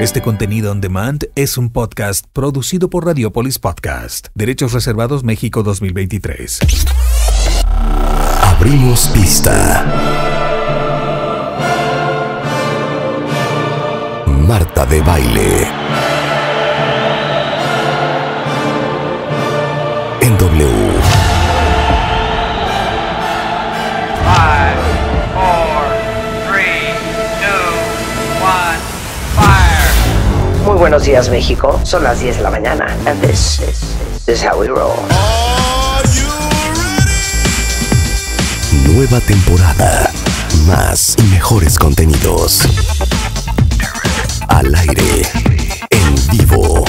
Este contenido on demand es un podcast producido por Radiopolis Podcast. Derechos Reservados México 2023. Abrimos pista. Marta de baile. En W. Muy buenos días, México. Son las 10 de la mañana. And this is, how we roll. Nueva temporada. Más y mejores contenidos. Al aire. En vivo.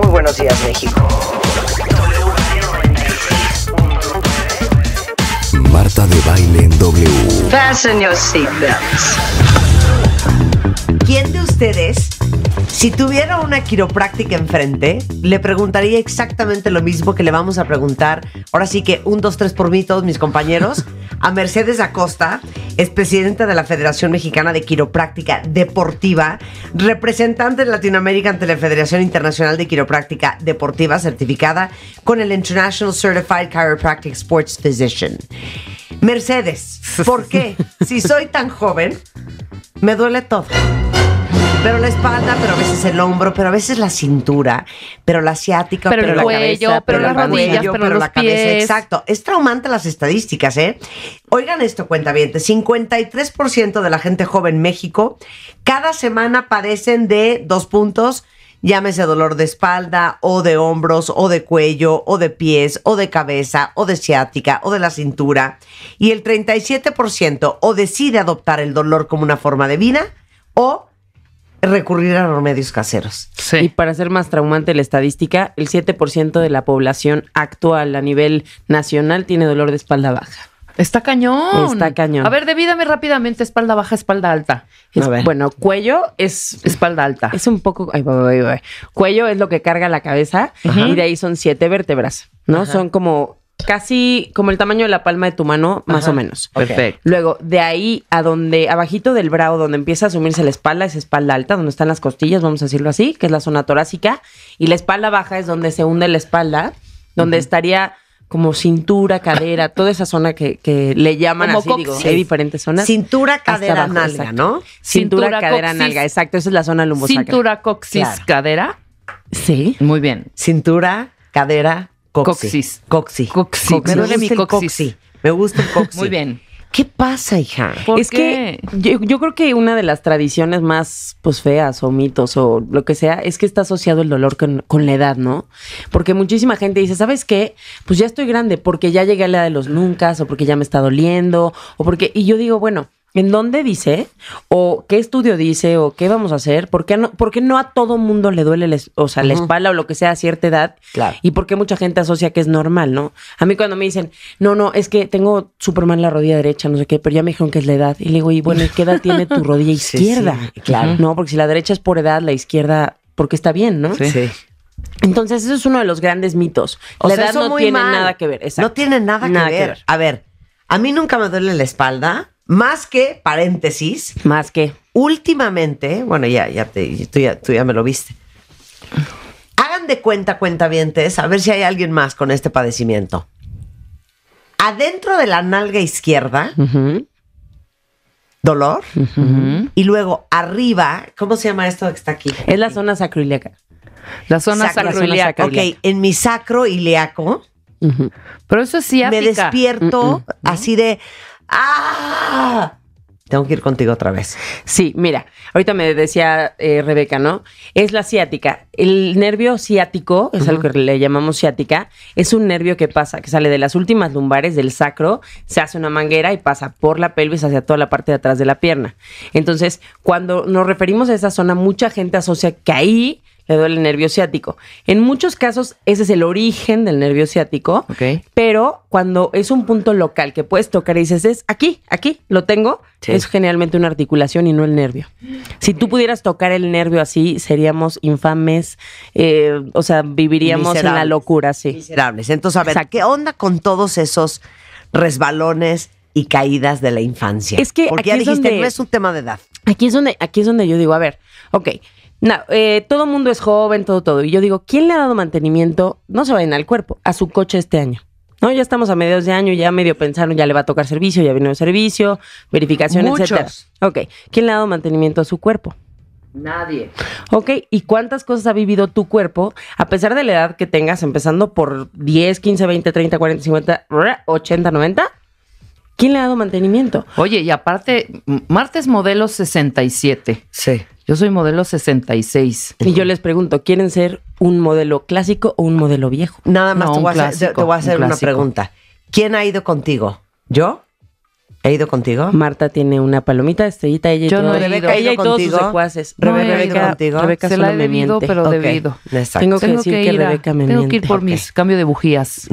Muy buenos días, México. Marta de baile en W. Fasten your seatbelts. ¿Quién de ustedes si tuviera una quiropráctica enfrente, le preguntaría exactamente lo mismo que le vamos a preguntar. Ahora sí que un, dos, tres por mí, todos mis compañeros. A Mercedes Acosta, es presidenta de la Federación Mexicana de Quiropráctica Deportiva, representante de Latinoamérica ante la Federación Internacional de Quiropráctica Deportiva, certificada con el International Certified Chiropractic Sports Physician. Mercedes, ¿por qué? Si soy tan joven, me duele todo. Pero la espalda, pero a veces el hombro, pero a veces la cintura, pero la asiática, pero, la cabeza, pero, las rodillas, pero, la cabeza. Exacto. Es traumante las estadísticas, ¿eh? Oigan esto, cuenta bien. 53% de la gente joven en México cada semana padecen de dos puntos llámese dolor de espalda o de hombros o de cuello o de pies o de cabeza o de ciática o de la cintura y el 37% o decide adoptar el dolor como una forma de vida o recurrir a los medios caseros. Y para ser más traumante la estadística, el 7% de la población actual a nivel nacional tiene dolor de espalda baja. Está cañón. Está cañón. A ver, debídame rápidamente espalda baja, espalda alta. bueno, cuello es espalda alta. Es un poco. Ay, voy cuello es lo que carga la cabeza y de ahí son siete vértebras, ¿no? Son como casi como el tamaño de la palma de tu mano, más o menos. Perfecto. Luego, de ahí a donde, abajito del brazo donde empieza a asumirse la espalda, es espalda alta, donde están las costillas, vamos a decirlo así, que es la zona torácica. Y la espalda baja es donde se hunde la espalda, donde estaría como cintura, cadera, toda esa zona que, le llaman así, digo, hay diferentes zonas. Cintura, cadera, nalga, ¿no? Cintura, cadera, nalga, exacto, esa es la zona lumbosacra. Cintura, coxis, cadera. Sí. Muy bien. Cintura, cadera, Coxis. Coxis. Me duele mi coxis. Me gusta el coxis. Muy bien. ¿Qué pasa, hija? es que yo, creo que una de las tradiciones más pues feas o mitos o lo que sea es que está asociado el dolor con, con, la edad, ¿no? Porque muchísima gente dice, ¿sabes qué? Pues ya estoy grande porque ya llegué a la edad de los nunca o porque ya me está doliendo o porque... Y yo digo, bueno, en dónde dice o qué estudio dice o qué vamos a hacer, por qué no, porque no a todo mundo le duele la, o sea, la espalda o lo que sea a cierta edad claro. y por qué mucha gente asocia que es normal, ¿no? A mí cuando me dicen, no, no, es que tengo súper mal la rodilla derecha, no sé qué, pero ya me dijeron que es la edad y le digo, y bueno, ¿qué edad tiene tu rodilla izquierda? claro. No, porque si la derecha es por edad, la izquierda porque está bien, ¿no? sí. Entonces, eso es uno de los grandes mitos. la edad no tiene nada que ver. Exacto. No tiene nada, que, ver. A ver, a mí nunca me duele la espalda más que, paréntesis. Más que. Últimamente, bueno, ya, ya, tú, ya me lo viste. Hagan de cuenta, cuenta vientes a ver si hay alguien más con este padecimiento. Adentro de la nalga izquierda, dolor. Y luego arriba, ¿cómo se llama esto que está aquí? Es la zona sacroiliaca. La zona sacroiliaca. ok, en mi sacro ilíaco. Pero eso sí Me despierto así de ¡Ah! Tengo que ir contigo otra vez. Sí, mira, ahorita me decía eh, Rebeca, ¿no? Es la ciática. El nervio ciático, es algo que le llamamos ciática, es un nervio que pasa, que sale de las últimas lumbares del sacro, se hace una manguera y pasa por la pelvis hacia toda la parte de atrás de la pierna. Entonces, cuando nos referimos a esa zona, mucha gente asocia que ahí le duele el nervio ciático. En muchos casos ese es el origen del nervio ciático, pero cuando es un punto local que puedes tocar y dices, es aquí, aquí, lo tengo, es generalmente una articulación y no el nervio. Si tú pudieras tocar el nervio así, seríamos infames, eh, o sea, viviríamos en la locura, sí. Miserables. Entonces, a ver, ¿qué onda con todos esos resbalones y caídas de la infancia? Es que... aquí dijiste, es no es un tema de edad. Aquí es, donde, aquí es donde yo digo, a ver, ok no, eh, todo mundo es joven, todo, todo. Y yo digo, ¿quién le ha dado mantenimiento? No se vayan al cuerpo, a su coche este año. No, ya estamos a mediados de año, ya medio pensaron, ya le va a tocar servicio, ya vino el servicio, verificación, Muchos. Ok, ¿quién le ha dado mantenimiento a su cuerpo? Nadie. Ok, ¿y cuántas cosas ha vivido tu cuerpo a pesar de la edad que tengas, empezando por 10, 15, 20, 30, 40, 50, 80, 90? ¿Quién le ha dado mantenimiento? Oye, y aparte, Martes modelo 67. Sí. Yo soy modelo 66. Y yo les pregunto, ¿quieren ser un modelo clásico o un modelo viejo? Nada más te, voy a hacer, una pregunta. ¿Quién ha ido contigo? ¿Yo? ¿He ido contigo? Marta tiene una palomita, Estrellita, ella y Yo no he ido. ella y todos sus secuaces. No, Rebeca, he ido contigo. Rebeca Se la he debido, pero okay. Tengo que decir que, Rebeca me tengo miente. Tengo que ir por mis cambio de bujías,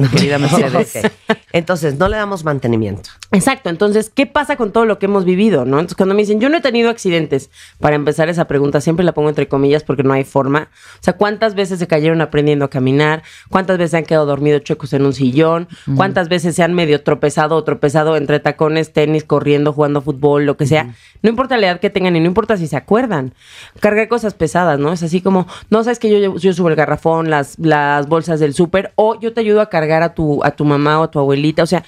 Entonces, no le damos mantenimiento. Exacto, entonces, ¿qué pasa con todo lo que hemos vivido? ¿no? Entonces, cuando me dicen, yo no he tenido accidentes, para empezar esa pregunta, siempre la pongo entre comillas porque no hay forma. O sea, ¿cuántas veces se cayeron aprendiendo a caminar? ¿Cuántas veces se han quedado dormidos chuecos en un sillón? ¿Cuántas veces se han medio tropezado o tropezado entre tacones, tenis, corriendo, jugando fútbol, lo que sea? No importa la edad que tengan y no importa si se acuerdan. Cargar cosas pesadas, ¿no? Es así como, no sabes que yo, subo el garrafón, las, las bolsas del súper, o yo te ayudo a cargar a tu, a tu mamá o a tu abuelita, o sea,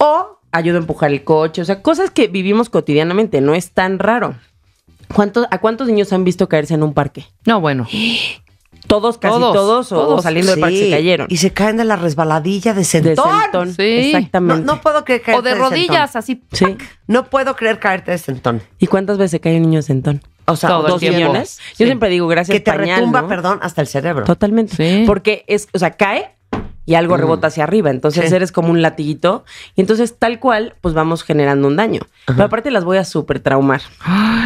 o ayudo a empujar el coche, o sea, cosas que vivimos cotidianamente, no es tan raro. ¿A cuántos niños han visto caerse en un parque? No, bueno. Todos, casi todos, o, saliendo del parque se cayeron. Y se caen de la resbaladilla de sentón. Sí. Exactamente. No, puedo creer O de, rodillas, así. Sí. No puedo creer caerte de sentón. ¿Y cuántas veces se cae un niño de sentón? O sea, dos millones. Yo siempre digo gracias. Que te retumba, perdón, hasta el cerebro. Totalmente. Porque es, o sea, cae y algo mm. rebota hacia arriba. Entonces eres como un latiguito y entonces tal cual, pues vamos generando un daño. Pero aparte las voy a súper traumar.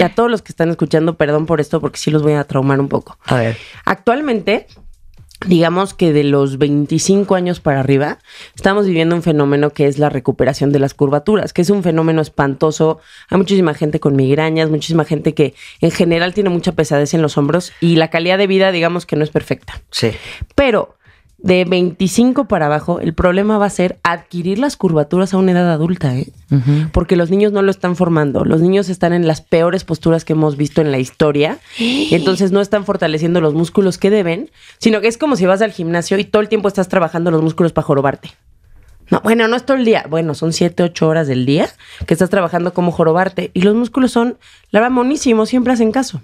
Y a todos los que están escuchando, perdón por esto, porque sí los voy a traumar un poco. A ver. Actualmente, digamos que de los 25 años para arriba, estamos viviendo un fenómeno que es la recuperación de las curvaturas, que es un fenómeno espantoso. Hay muchísima gente con migrañas, muchísima gente que en general tiene mucha pesadez en los hombros y la calidad de vida, digamos que no es perfecta. Sí. Pero de 25 para abajo, el problema va a ser adquirir las curvaturas a una edad adulta, ¿eh? porque los niños no lo están formando. Los niños están en las peores posturas que hemos visto en la historia. Y entonces no están fortaleciendo los músculos que deben, sino que es como si vas al gimnasio y todo el tiempo estás trabajando los músculos para jorobarte. No, bueno, no es todo el día. Bueno, son 7, 8 horas del día que estás trabajando como jorobarte. Y los músculos son, la verdad, siempre hacen caso.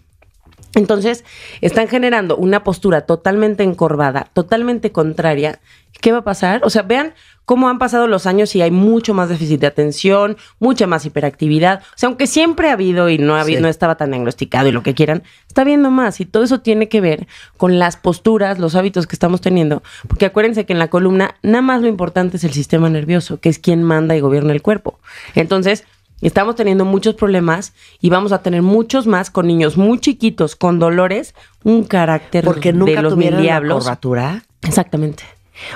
Entonces, están generando una postura totalmente encorvada, totalmente contraria. ¿Qué va a pasar? O sea, vean cómo han pasado los años y hay mucho más déficit de atención, mucha más hiperactividad. O sea, aunque siempre ha habido y no, ha habido, no estaba tan diagnosticado y lo que quieran, está viendo más. Y todo eso tiene que ver con las posturas, los hábitos que estamos teniendo. Porque acuérdense que en la columna nada más lo importante es el sistema nervioso, que es quien manda y gobierna el cuerpo. Entonces, Estamos teniendo muchos problemas y vamos a tener muchos más con niños muy chiquitos, con dolores, un carácter Porque nunca tuvieron curvatura. Exactamente.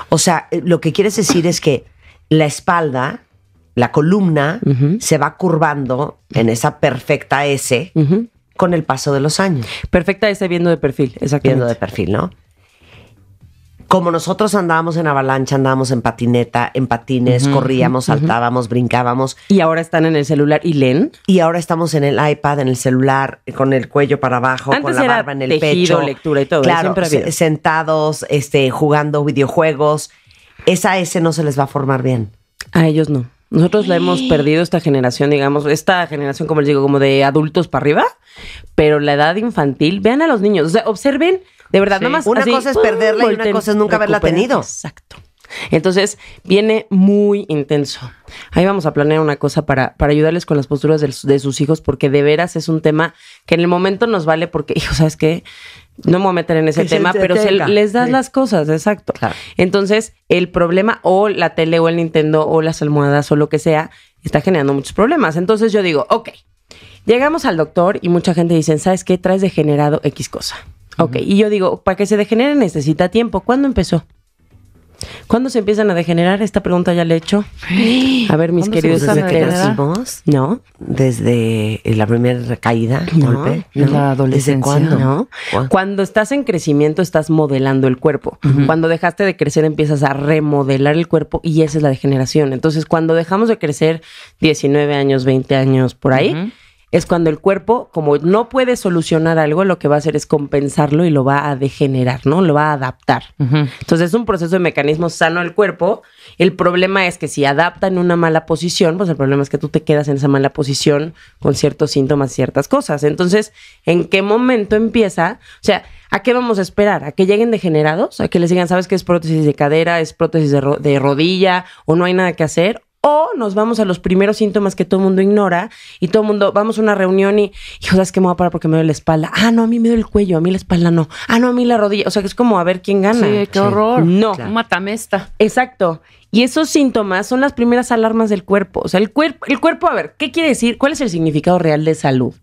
O sea, eh, lo que quieres decir es que la espalda, la columna, se va curvando en esa perfecta S con el paso de los años. Perfecta S viendo de perfil, exactamente. Viendo de perfil, ¿no? como nosotros andábamos en avalancha, andábamos en patineta, en patines, corríamos, saltábamos, brincábamos. Y ahora están en el celular y leen. Y ahora estamos en el iPad, en el celular, con el cuello para abajo, con la barba en el pecho. lectura y todo. ¿eh? Claro, sentados, este, jugando videojuegos. Esa S no se les va a formar bien. A ellos no. Nosotros la hemos perdido esta generación, digamos, esta generación, como les digo, como de adultos para arriba, pero la edad infantil, vean a los niños, o sea, observen de verdad, más. Una cosa es perderla y una cosa es nunca haberla tenido. Exacto. Entonces, viene muy intenso. Ahí vamos a planear una cosa para, para ayudarles con las posturas de, sus hijos, porque de veras es un tema que en el momento nos vale, porque, hijo, ¿sabes qué? No me voy a meter en ese tema, pero les das las cosas, exacto. Entonces, el problema, o la tele, o el Nintendo, o las almohadas, o lo que sea, está generando muchos problemas. Entonces, yo digo, ok, llegamos al doctor y mucha gente dice, ¿sabes qué? Traes degenerado X cosa. Ok, y yo digo, para que se degenere necesita tiempo. ¿Cuándo empezó? ¿Cuándo se empiezan a degenerar? Esta pregunta ya le he hecho. A ver, mis queridos. amigos, No. Desde la primera caída? no, golpe. La adolescencia. ¿Desde cuándo? Cuando estás en crecimiento, estás modelando el cuerpo. Cuando dejaste de crecer, empiezas a remodelar el cuerpo y esa es la degeneración. Entonces, cuando dejamos de crecer, 19 años, 20 años, por ahí es cuando el cuerpo, como no puede solucionar algo, lo que va a hacer es compensarlo y lo va a degenerar, ¿no? Lo va a adaptar. Entonces es un proceso de mecanismo sano al cuerpo. El problema es que si adapta en una mala posición, pues el problema es que tú te quedas en esa mala posición con ciertos síntomas, ciertas cosas. Entonces, ¿en qué momento empieza? O sea, ¿a qué vamos a esperar? ¿A que lleguen degenerados? ¿A que les digan, sabes que es prótesis de cadera, es prótesis de, de rodilla o no hay nada que hacer? O nos vamos a los primeros síntomas que todo el mundo ignora y todo el mundo, vamos a una reunión y, sea, ¿sabes qué me voy a parar porque me duele la espalda? Ah, no, a mí me duele el cuello, a mí la espalda no. Ah, no, a mí la rodilla. O sea, que es como a ver quién gana. Sí, qué horror. No. Matamesta. Exacto. Y esos síntomas son las primeras alarmas del cuerpo. O sea, el, cuerpo, el cuerpo, a ver, ¿qué quiere decir? ¿Cuál es el significado real de salud?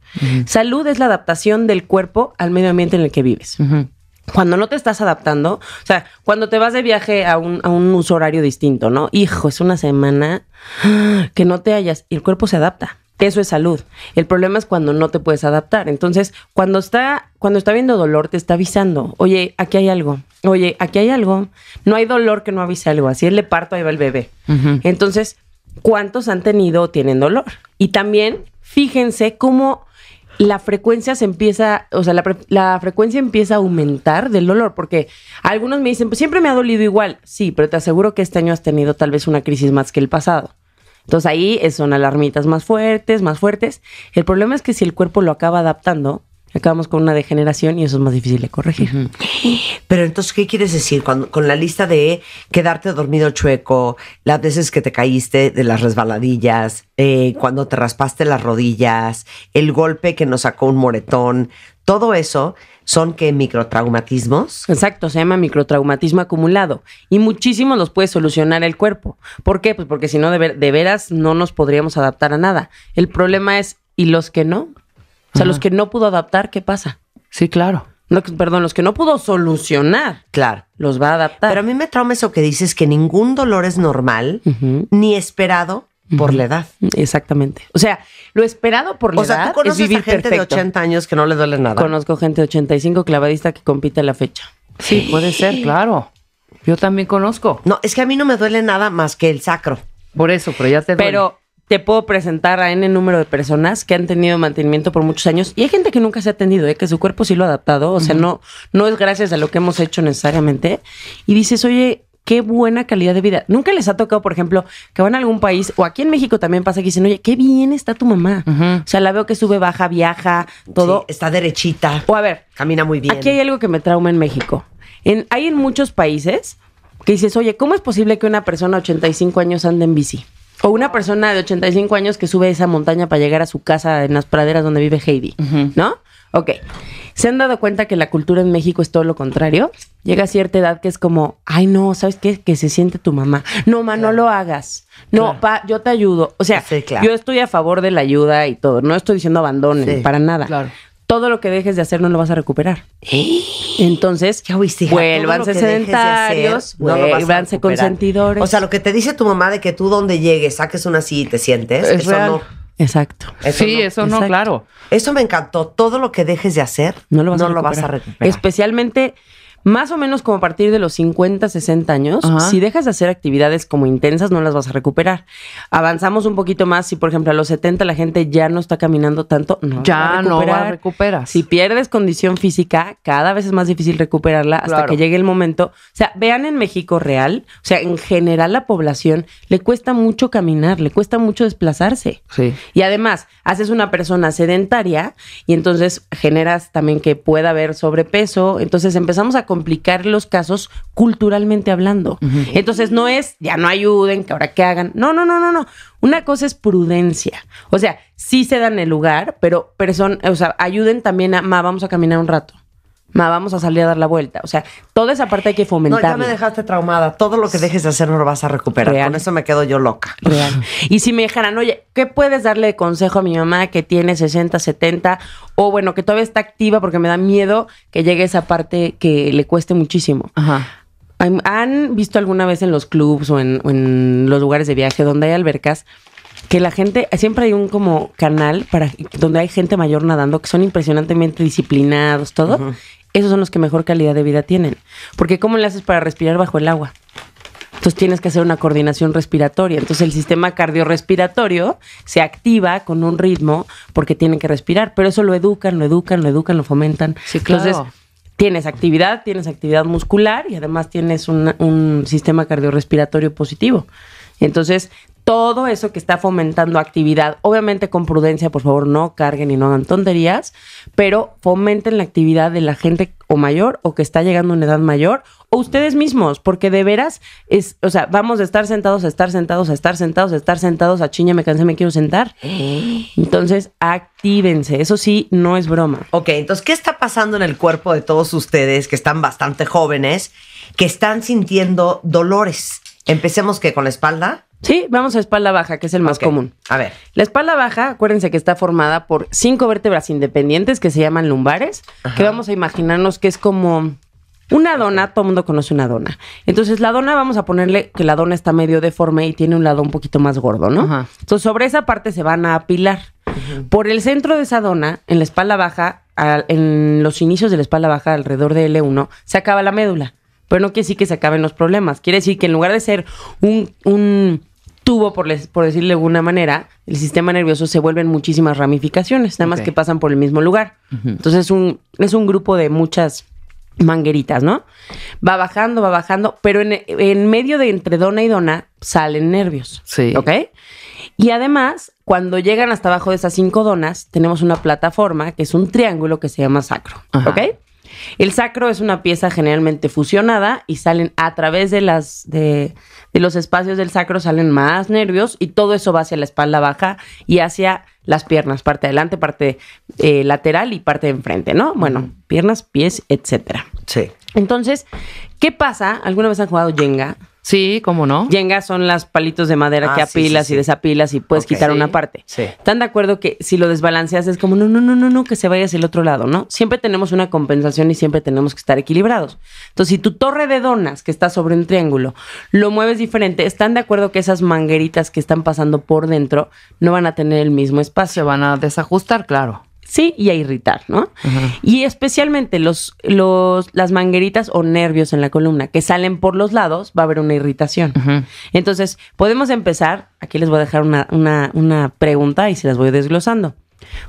Salud es la adaptación del cuerpo al medio ambiente en el que vives cuando no te estás adaptando, o sea, cuando te vas de viaje a un, a horario distinto, ¿no? Hijo, es una semana que no te hallas y el cuerpo se adapta. Eso es salud. El problema es cuando no te puedes adaptar. Entonces, cuando está, cuando está viendo dolor, te está avisando. Oye, aquí hay algo. Oye, aquí hay algo. No hay dolor que no avise algo. Así es le parto, ahí va el bebé. Entonces, ¿cuántos han tenido o tienen dolor? Y también fíjense cómo la frecuencia se empieza, o sea, la, frecuencia empieza a aumentar del dolor, porque algunos me dicen, pues siempre me ha dolido igual, sí, pero te aseguro que este año has tenido tal vez una crisis más que el pasado. Entonces ahí son alarmitas más fuertes, más fuertes. El problema es que si el cuerpo lo acaba adaptando, acabamos con una degeneración y eso es más difícil de corregir. Pero entonces, ¿qué quieres decir Cuando, con la lista de quedarte dormido chueco, las veces que te caíste de las resbaladillas, eh, cuando te raspaste las rodillas, el golpe que nos sacó un moretón, todo eso son que microtraumatismos. Exacto, se llama microtraumatismo acumulado y muchísimos los puede solucionar el cuerpo. ¿Por qué? Pues porque si no, de, de veras no nos podríamos adaptar a nada. El problema es, ¿y los que no? O sea, los que no pudo adaptar, ¿qué pasa? Sí, claro. perdón, los que no pudo solucionar. Claro. Los va a adaptar. Pero a mí me trauma eso que dices que ningún dolor es normal ni esperado por la edad. Exactamente. O sea, lo esperado por la edad. O sea, tú conoces a gente de 80 años que no le duele nada. Conozco gente de 85 clavadista que compite a la fecha. Sí, puede ser, claro. Yo también conozco. No, es que a mí no me duele nada más que el sacro. Por eso, pero ya te duele. Pero te puedo presentar a N número de personas que han tenido mantenimiento por muchos años y hay gente que nunca se ha atendido, ¿eh? que su cuerpo sí lo ha adaptado, o sea, no, no es gracias a lo que hemos hecho necesariamente. Y dices, oye, qué buena calidad de vida. Nunca les ha tocado, por ejemplo, que van a algún país, o aquí en México también pasa que dicen, oye, qué bien está tu mamá. O sea, la veo que sube, baja, viaja, todo. está derechita. O a ver, camina muy bien. Aquí hay algo que me trauma en México. En, hay en muchos países que dices, oye, ¿cómo es posible que una persona de 85 años ande en bici? O una persona de 85 años que sube esa montaña para llegar a su casa en las praderas donde vive Heidi, ¿no? Ok. ¿Se han dado cuenta que la cultura en México es todo lo contrario? Llega a cierta edad que es como, ay no, ¿sabes qué? Que se siente tu mamá. No, ma, no lo hagas. No, pa, yo te ayudo. O sea, yo estoy a favor de la ayuda y todo. No estoy diciendo abandones, para nada. claro todo lo que dejes de hacer no lo vas a recuperar. Entonces, ya vuélvanse vuélvanse consentidores. O sea, lo que te dice tu mamá de que tú donde llegues saques una silla y te sientes, eso no. Exacto. sí, eso no, claro. Eso me encantó. Todo lo que dejes de hacer no lo vas, a, recuperar. Especialmente más o menos como a partir de los 50, 60 años, si dejas de hacer actividades como intensas, no las vas a recuperar. Avanzamos un poquito más, si por ejemplo a los 70 la gente ya no está caminando tanto, no ya no la recuperas. Si pierdes condición física, cada vez es más difícil recuperarla hasta que llegue el momento. O sea, vean en México real, o sea, en general la población le cuesta mucho caminar, le cuesta mucho desplazarse. Sí. Y además, haces una persona sedentaria y entonces generas también que pueda haber sobrepeso, entonces empezamos a complicar los casos culturalmente hablando. Entonces no es, ya no ayuden, que ahora que hagan. No, no, no, no, no. Una cosa es prudencia. O sea, sí se dan el lugar, pero, pero son, o sea, ayuden también a, vamos a caminar un rato ma, vamos a salir a dar la vuelta. O sea, toda esa parte hay que fomentar. No, ya me dejaste traumada. Todo lo que dejes de hacer no lo vas a recuperar. Con eso me quedo yo loca. Real. Y si me dijeran, oye, ¿qué puedes darle de consejo a mi mamá que tiene 60, 70? O bueno, que todavía está activa porque me da miedo que llegue esa parte que le cueste muchísimo. Ajá. ¿Han visto alguna vez en los clubs o en, los lugares de viaje donde hay albercas que la gente, siempre hay un como canal para donde hay gente mayor nadando que son impresionantemente disciplinados, todo, esos son los que mejor calidad de vida tienen. Porque ¿cómo le haces para respirar bajo el agua? Entonces tienes que hacer una coordinación respiratoria. Entonces el sistema cardiorrespiratorio se activa con un ritmo porque tienen que respirar, pero eso lo educan, lo educan, lo educan, lo fomentan. Entonces tienes actividad, tienes actividad muscular y además tienes un, un sistema cardiorrespiratorio positivo. Entonces todo eso que está fomentando actividad, obviamente con prudencia, por favor, no carguen y no hagan tonterías, pero fomenten la actividad de la gente o mayor o que está llegando a una edad mayor o ustedes mismos, porque de veras es, o sea, vamos a estar sentados a estar sentados a estar sentados a estar sentados a chiña, me cansé, me quiero sentar. Eh. Entonces, actívense, eso sí, no es broma. Ok, entonces, ¿qué está pasando en el cuerpo de todos ustedes que están bastante jóvenes, que están sintiendo dolores? Empecemos que con la espalda. Sí, vamos a espalda baja, que es el más común. A ver. La espalda baja, acuérdense que está formada por cinco vértebras independientes que se llaman lumbares, que vamos a imaginarnos que es como una dona, todo el mundo conoce una dona. Entonces, la dona, vamos a ponerle que la dona está medio deforme y tiene un lado un poquito más gordo, ¿no? Ajá. Entonces, sobre esa parte se van a apilar. Por el centro de esa dona, en la espalda baja, en los inicios de la espalda baja, alrededor de L1, se acaba la médula. Pero no quiere decir que se acaben los problemas. Quiere decir que en lugar de ser un tuvo por, por decirlo de alguna manera, el sistema nervioso se vuelven muchísimas ramificaciones, nada más que pasan por el mismo lugar. Entonces es un, es un grupo de muchas mangueritas, ¿no? Va bajando, va bajando, pero en, medio de entre dona y dona salen nervios. Sí. ¿Ok? Y además, cuando llegan hasta abajo de esas cinco donas, tenemos una plataforma que es un triángulo que se llama sacro. ¿Ok? El sacro es una pieza generalmente fusionada y salen a través de las, de, de los espacios del sacro salen más nervios y todo eso va hacia la espalda baja y hacia las piernas, parte adelante, parte eh, lateral y parte de enfrente, ¿no? Bueno, piernas, pies, etcétera. Sí. Entonces, ¿qué pasa? ¿Alguna vez han jugado Jenga? Sí, cómo no. Yengas son las palitos de madera ah, que apilas y desapilas y puedes quitar una parte. ¿Están de acuerdo que si lo desbalanceas es como, no, no, no, no, no, que se vaya hacia el otro lado, ¿no? Siempre tenemos una compensación y siempre tenemos que estar equilibrados. Entonces, si tu torre de donas que está sobre un triángulo lo mueves diferente, ¿están de acuerdo que esas mangueritas que están pasando por dentro no van a tener el mismo espacio? Se van a desajustar, claro sí y a irritar, ¿no? Y especialmente los, las mangueritas o nervios en la columna que salen por los lados, va a haber una irritación. Entonces, podemos empezar, aquí les voy a dejar una, pregunta y se las voy desglosando.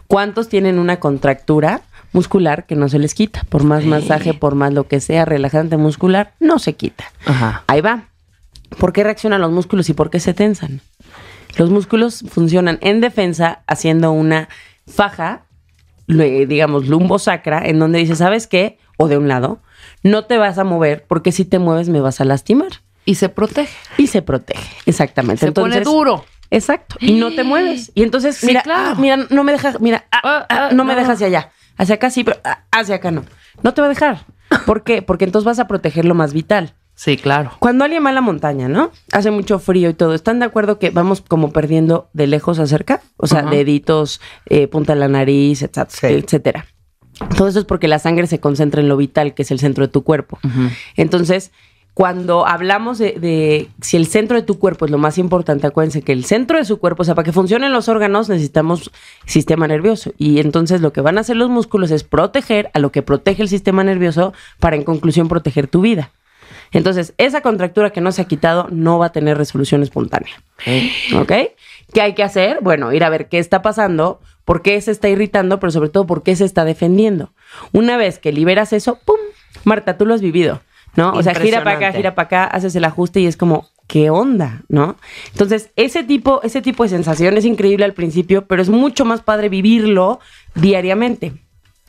¿Cuántos tienen una contractura muscular que no se les quita? Por más masaje, por más lo que sea, relajante muscular, no se quita. Ahí va. ¿Por qué reaccionan los músculos y por qué se tensan? Los músculos funcionan en defensa haciendo una faja eh, digamos, lumbo sacra, en donde dice, ¿sabes qué? O de un lado, no te vas a mover porque si te mueves me vas a lastimar. Y se protege. Y se protege, exactamente. Se pone duro. Exacto. Y no te mueves. Y entonces, mira, mira, no me dejas, mira, ah, ah, ah, no, me dejas hacia allá. Hacia acá sí, pero hacia acá no. No te va a dejar. ¿Por qué? Porque entonces vas a proteger lo más vital. Sí, claro. Cuando alguien va a la montaña, ¿no? Hace mucho frío y todo. ¿Están de acuerdo que vamos como perdiendo de lejos a cerca? O sea, deditos, eh, punta de la nariz, etc etcétera. Todo eso es porque la sangre se concentra en lo vital, que es el centro de tu cuerpo. Entonces, cuando hablamos de, de, si el centro de tu cuerpo es lo más importante, acuérdense que el centro de su cuerpo, o sea, para que funcionen los órganos necesitamos sistema nervioso. Y entonces lo que van a hacer los músculos es proteger a lo que protege el sistema nervioso para en conclusión proteger tu vida. Entonces, esa contractura que no se ha quitado no va a tener resolución espontánea. ¿Ok? ¿Qué hay que hacer? Bueno, ir a ver qué está pasando, por qué se está irritando, pero sobre todo por qué se está defendiendo. Una vez que liberas eso, ¡pum! Marta, tú lo has vivido, ¿no? O sea, gira para acá, gira para acá, haces el ajuste y es como, ¿qué onda? ¿No? Entonces, ese tipo, ese tipo de sensación es increíble al principio, pero es mucho más padre vivirlo diariamente.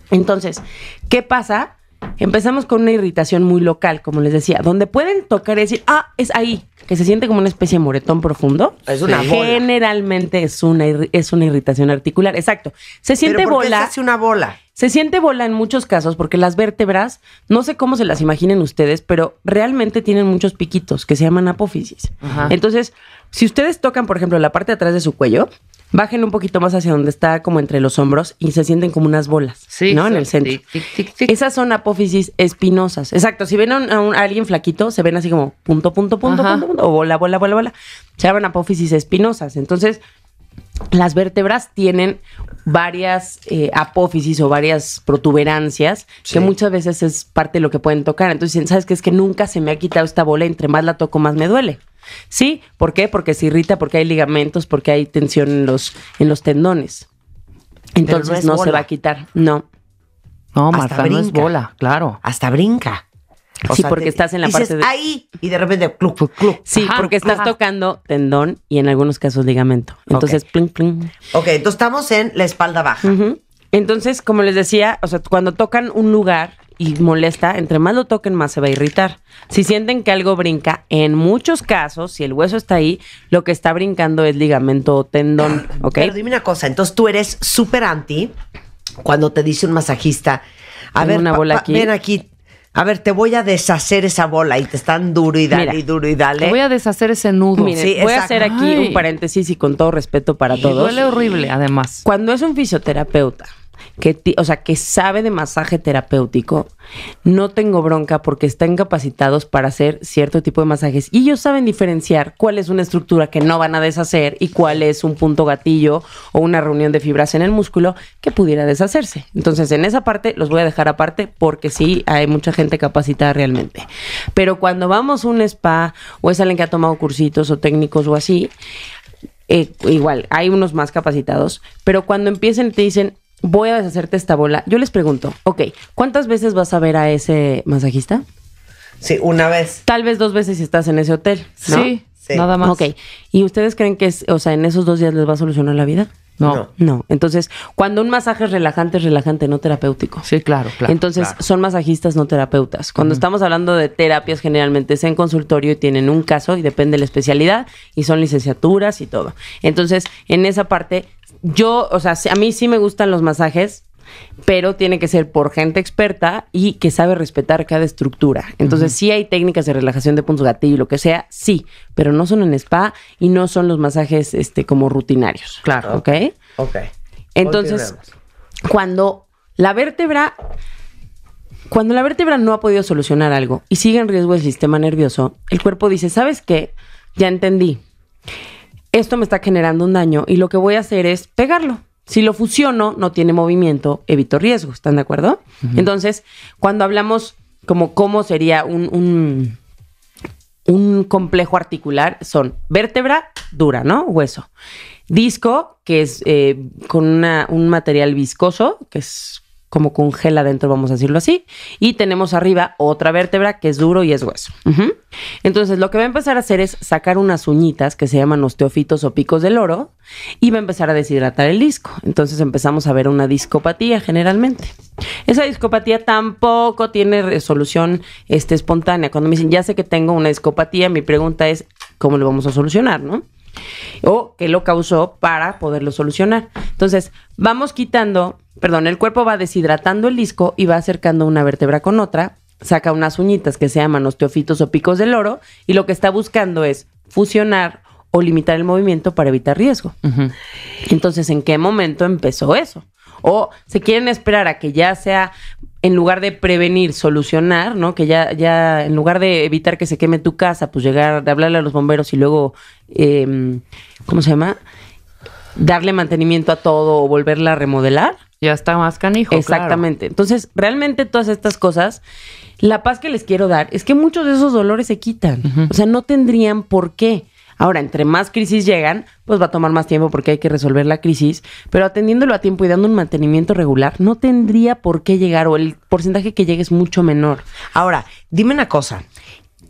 Entonces, ¿qué pasa? Empezamos con una irritación muy local, como les decía, donde pueden tocar y decir, ah, es ahí, que se siente como una especie de moretón profundo. Es una bola. Generalmente es una, es una irritación articular, exacto. Se siente bola. se hace una bola? Se siente bola en muchos casos porque las vértebras, no sé cómo se las imaginen ustedes, pero realmente tienen muchos piquitos que se llaman apófisis. Entonces, si ustedes tocan, por ejemplo, la parte de atrás de su cuello, Bajen un poquito más hacia donde está, como entre los hombros, y se sienten como unas bolas, sí, ¿no? En el centro. Esas son apófisis espinosas. Exacto, si ven a, un, alguien flaquito, se ven así como punto, punto, punto, punto, punto, o bola, bola, bola, bola. Se llaman apófisis espinosas. Entonces, las vértebras tienen varias eh, apófisis o varias protuberancias que muchas veces es parte de lo que pueden tocar. Entonces, ¿sabes qué? Es que nunca se me ha quitado esta bola, entre más la toco, más me duele. ¿Sí? ¿Por qué? Porque se irrita, porque hay ligamentos, porque hay tensión en los, en los tendones. Entonces no, se va a quitar, no. No, Marta, no es bola, claro. Hasta brinca sí, porque estás en la parte de... ahí y de repente Sí, porque estás tocando tendón y en algunos casos ligamento. Entonces, pling, pling. Ok, entonces estamos en la espalda baja. Entonces, como les decía, o sea, cuando tocan un lugar y molesta, entre más lo toquen, más se va a irritar. Si sienten que algo brinca, en muchos casos, si el hueso está ahí, lo que está brincando es ligamento o tendón, Pero dime una cosa, entonces tú eres súper anti cuando te dice un masajista, a ver, una bola ven aquí, a ver, te voy a deshacer esa bola y te están duro y dale y duro y dale. Te voy a deshacer ese nudo. voy a hacer aquí un paréntesis y con todo respeto para todos. Duele horrible, además. Cuando es un fisioterapeuta que, o sea, que sabe de masaje terapéutico, no tengo bronca porque están capacitados para hacer cierto tipo de masajes y ellos saben diferenciar cuál es una estructura que no van a deshacer y cuál es un punto gatillo o una reunión de fibras en el músculo que pudiera deshacerse. Entonces, en esa parte los voy a dejar aparte porque sí hay mucha gente capacitada realmente. Pero cuando vamos a un spa o es alguien que ha tomado cursitos o técnicos o así, eh, igual, hay unos más capacitados, pero cuando empiecen te dicen, voy a deshacerte esta bola. Yo les pregunto, ok, ¿cuántas veces vas a ver a ese masajista? Sí, una vez. Tal vez dos veces si estás en ese hotel. Sí, nada más. Ok, ¿y ustedes creen que, o sea, en esos dos días les va a solucionar la vida? No. no. Entonces, cuando un masaje es relajante, es relajante, no terapéutico. Sí, claro, claro. Entonces, son masajistas, no terapeutas. Cuando estamos hablando de terapias, generalmente es en consultorio y tienen un caso y depende de la especialidad y son licenciaturas y todo. Entonces, en esa parte yo, o sea, a mí sí me gustan los masajes, pero tiene que ser por gente experta y que sabe respetar cada estructura. Entonces, sí hay técnicas de relajación de puntos gatillo y lo que sea, sí, pero no son en spa y no son los masajes este, como rutinarios. Claro. ¿Ok? Ok. Entonces, cuando la vértebra, cuando la vértebra no ha podido solucionar algo y sigue en riesgo el sistema nervioso, el cuerpo dice, ¿sabes qué? Ya entendí esto me está generando un daño y lo que voy a hacer es pegarlo. Si lo fusiono, no tiene movimiento, evito riesgo, ¿están de acuerdo? Entonces, cuando hablamos como cómo sería un, un, complejo articular, son vértebra dura, ¿no? Hueso. Disco, que es eh, con un material viscoso, que es como congela adentro, vamos a decirlo así. Y tenemos arriba otra vértebra que es duro y es hueso. Entonces, lo que va a empezar a hacer es sacar unas uñitas que se llaman osteofitos o picos del oro y va a empezar a deshidratar el disco. Entonces, empezamos a ver una discopatía generalmente. Esa discopatía tampoco tiene resolución este, espontánea. Cuando me dicen, ya sé que tengo una discopatía, mi pregunta es, ¿cómo lo vamos a solucionar, no? o qué lo causó para poderlo solucionar. Entonces, vamos quitando perdón, el cuerpo va deshidratando el disco y va acercando una vértebra con otra, saca unas uñitas que se llaman osteofitos o picos del oro y lo que está buscando es fusionar o limitar el movimiento para evitar riesgo. Entonces, ¿en qué momento empezó eso? O se quieren esperar a que ya sea, en lugar de prevenir, solucionar, ¿no? Que ya, ya, en lugar de evitar que se queme tu casa, pues llegar, de hablarle a los bomberos y luego, eh, ¿cómo se llama? Darle mantenimiento a todo o volverla a remodelar ya está más canijo. Exactamente. Entonces, realmente todas estas cosas, la paz que les quiero dar es que muchos de esos dolores se quitan. O sea, no tendrían por qué. Ahora, entre más crisis llegan, pues va a tomar más tiempo porque hay que resolver la crisis, pero atendiéndolo a tiempo y dando un mantenimiento regular, no tendría por qué llegar o el porcentaje que llegue es mucho menor. Ahora, dime una cosa.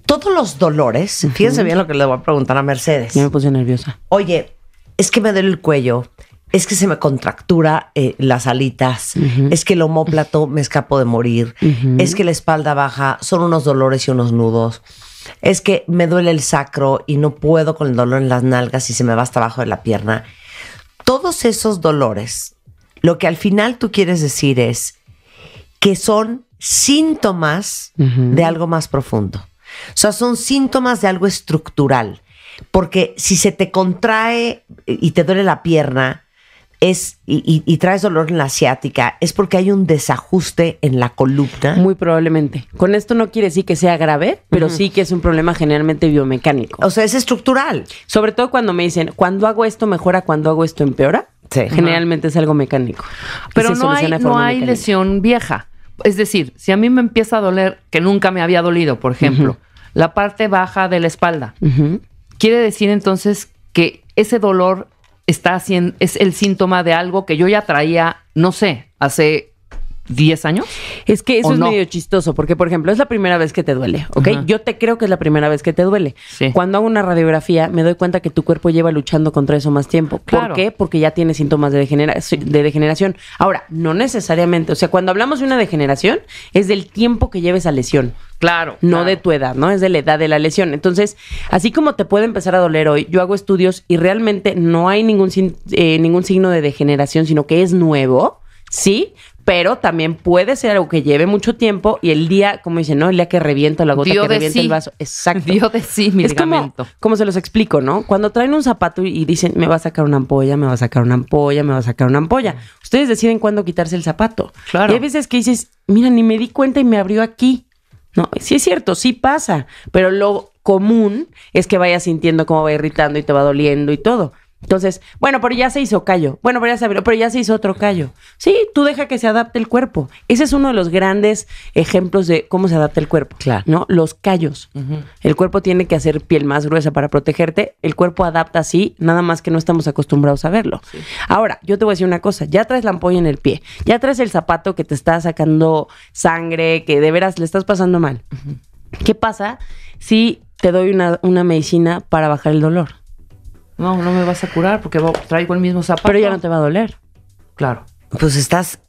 Todos los dolores, fíjense bien lo que le voy a preguntar a Mercedes. Ya me puse nerviosa. Oye, es que me duele el cuello, es que se me contractura eh, las alitas, es que el homóplato me escapo de morir, es que la espalda baja, son unos dolores y unos nudos, es que me duele el sacro y no puedo con el dolor en las nalgas y se me va hasta abajo de la pierna. Todos esos dolores, lo que al final tú quieres decir es que son síntomas de algo más profundo. O sea, son síntomas de algo estructural. Porque si se te contrae y te duele la pierna, es, y, traes dolor en la ciática, es porque hay un desajuste en la columna. Muy probablemente. Con esto no quiere decir que sea grave, pero sí que es un problema generalmente biomecánico. O sea, es estructural. Sobre todo cuando me dicen, cuando hago esto mejora, cuando hago esto empeora. Sí. Generalmente es algo mecánico. Pero no hay, lesión vieja. Es decir, si a mí me empieza a doler, que nunca me había dolido, por ejemplo, la parte baja de la espalda, quiere decir entonces que ese dolor está haciendo, es el síntoma de algo que yo ya traía, no sé, hace 10 años. Es que eso es medio chistoso, porque por ejemplo, es la primera vez que te duele, ¿ok? Yo te creo que es la primera vez que te duele. Cuando hago una radiografía, me doy cuenta que tu cuerpo lleva luchando contra eso más tiempo. ¿Por qué? Porque ya tiene síntomas de, degeneración. Ahora, no necesariamente, o sea, cuando hablamos de una degeneración, es del tiempo que lleves a lesión. Claro. No de tu edad, ¿no? Es de la edad de la lesión. Entonces, así como te puede empezar a doler hoy, yo hago estudios y realmente no hay ningún, eh, ningún signo de degeneración, sino que es nuevo. Sí, pero también puede ser algo que lleve mucho tiempo y el día, como dicen, ¿no? El día que revienta la gota, que revienta el vaso. Exacto. Dio de sí mi es Como, se los explico, ¿no? Cuando traen un zapato y dicen, me va a sacar una ampolla, me va a sacar una ampolla, me va a sacar una ampolla. Ustedes deciden cuándo quitarse el zapato. Claro. Y hay veces que dices, mira, ni me di cuenta y me abrió aquí. No, sí es cierto, sí pasa, pero lo común es que vayas sintiendo cómo va irritando y te va doliendo y todo. Entonces, bueno, pero ya se hizo callo. Bueno, pero ya se pero ya se hizo otro callo. Sí, tú deja que se adapte el cuerpo. Ese es uno de los grandes ejemplos de cómo se adapta el cuerpo. Claro. ¿No? Los callos. El cuerpo tiene que hacer piel más gruesa para protegerte. El cuerpo adapta así, nada más que no estamos acostumbrados a verlo. Ahora, yo te voy a decir una cosa. Ya traes la ampolla en el pie. Ya traes el zapato que te está sacando sangre, que de veras le estás pasando mal. ¿Qué pasa si te doy una medicina para bajar el dolor? no, no me vas a curar porque traigo el mismo zapato. Pero ya no te va a doler. Claro. Pues estás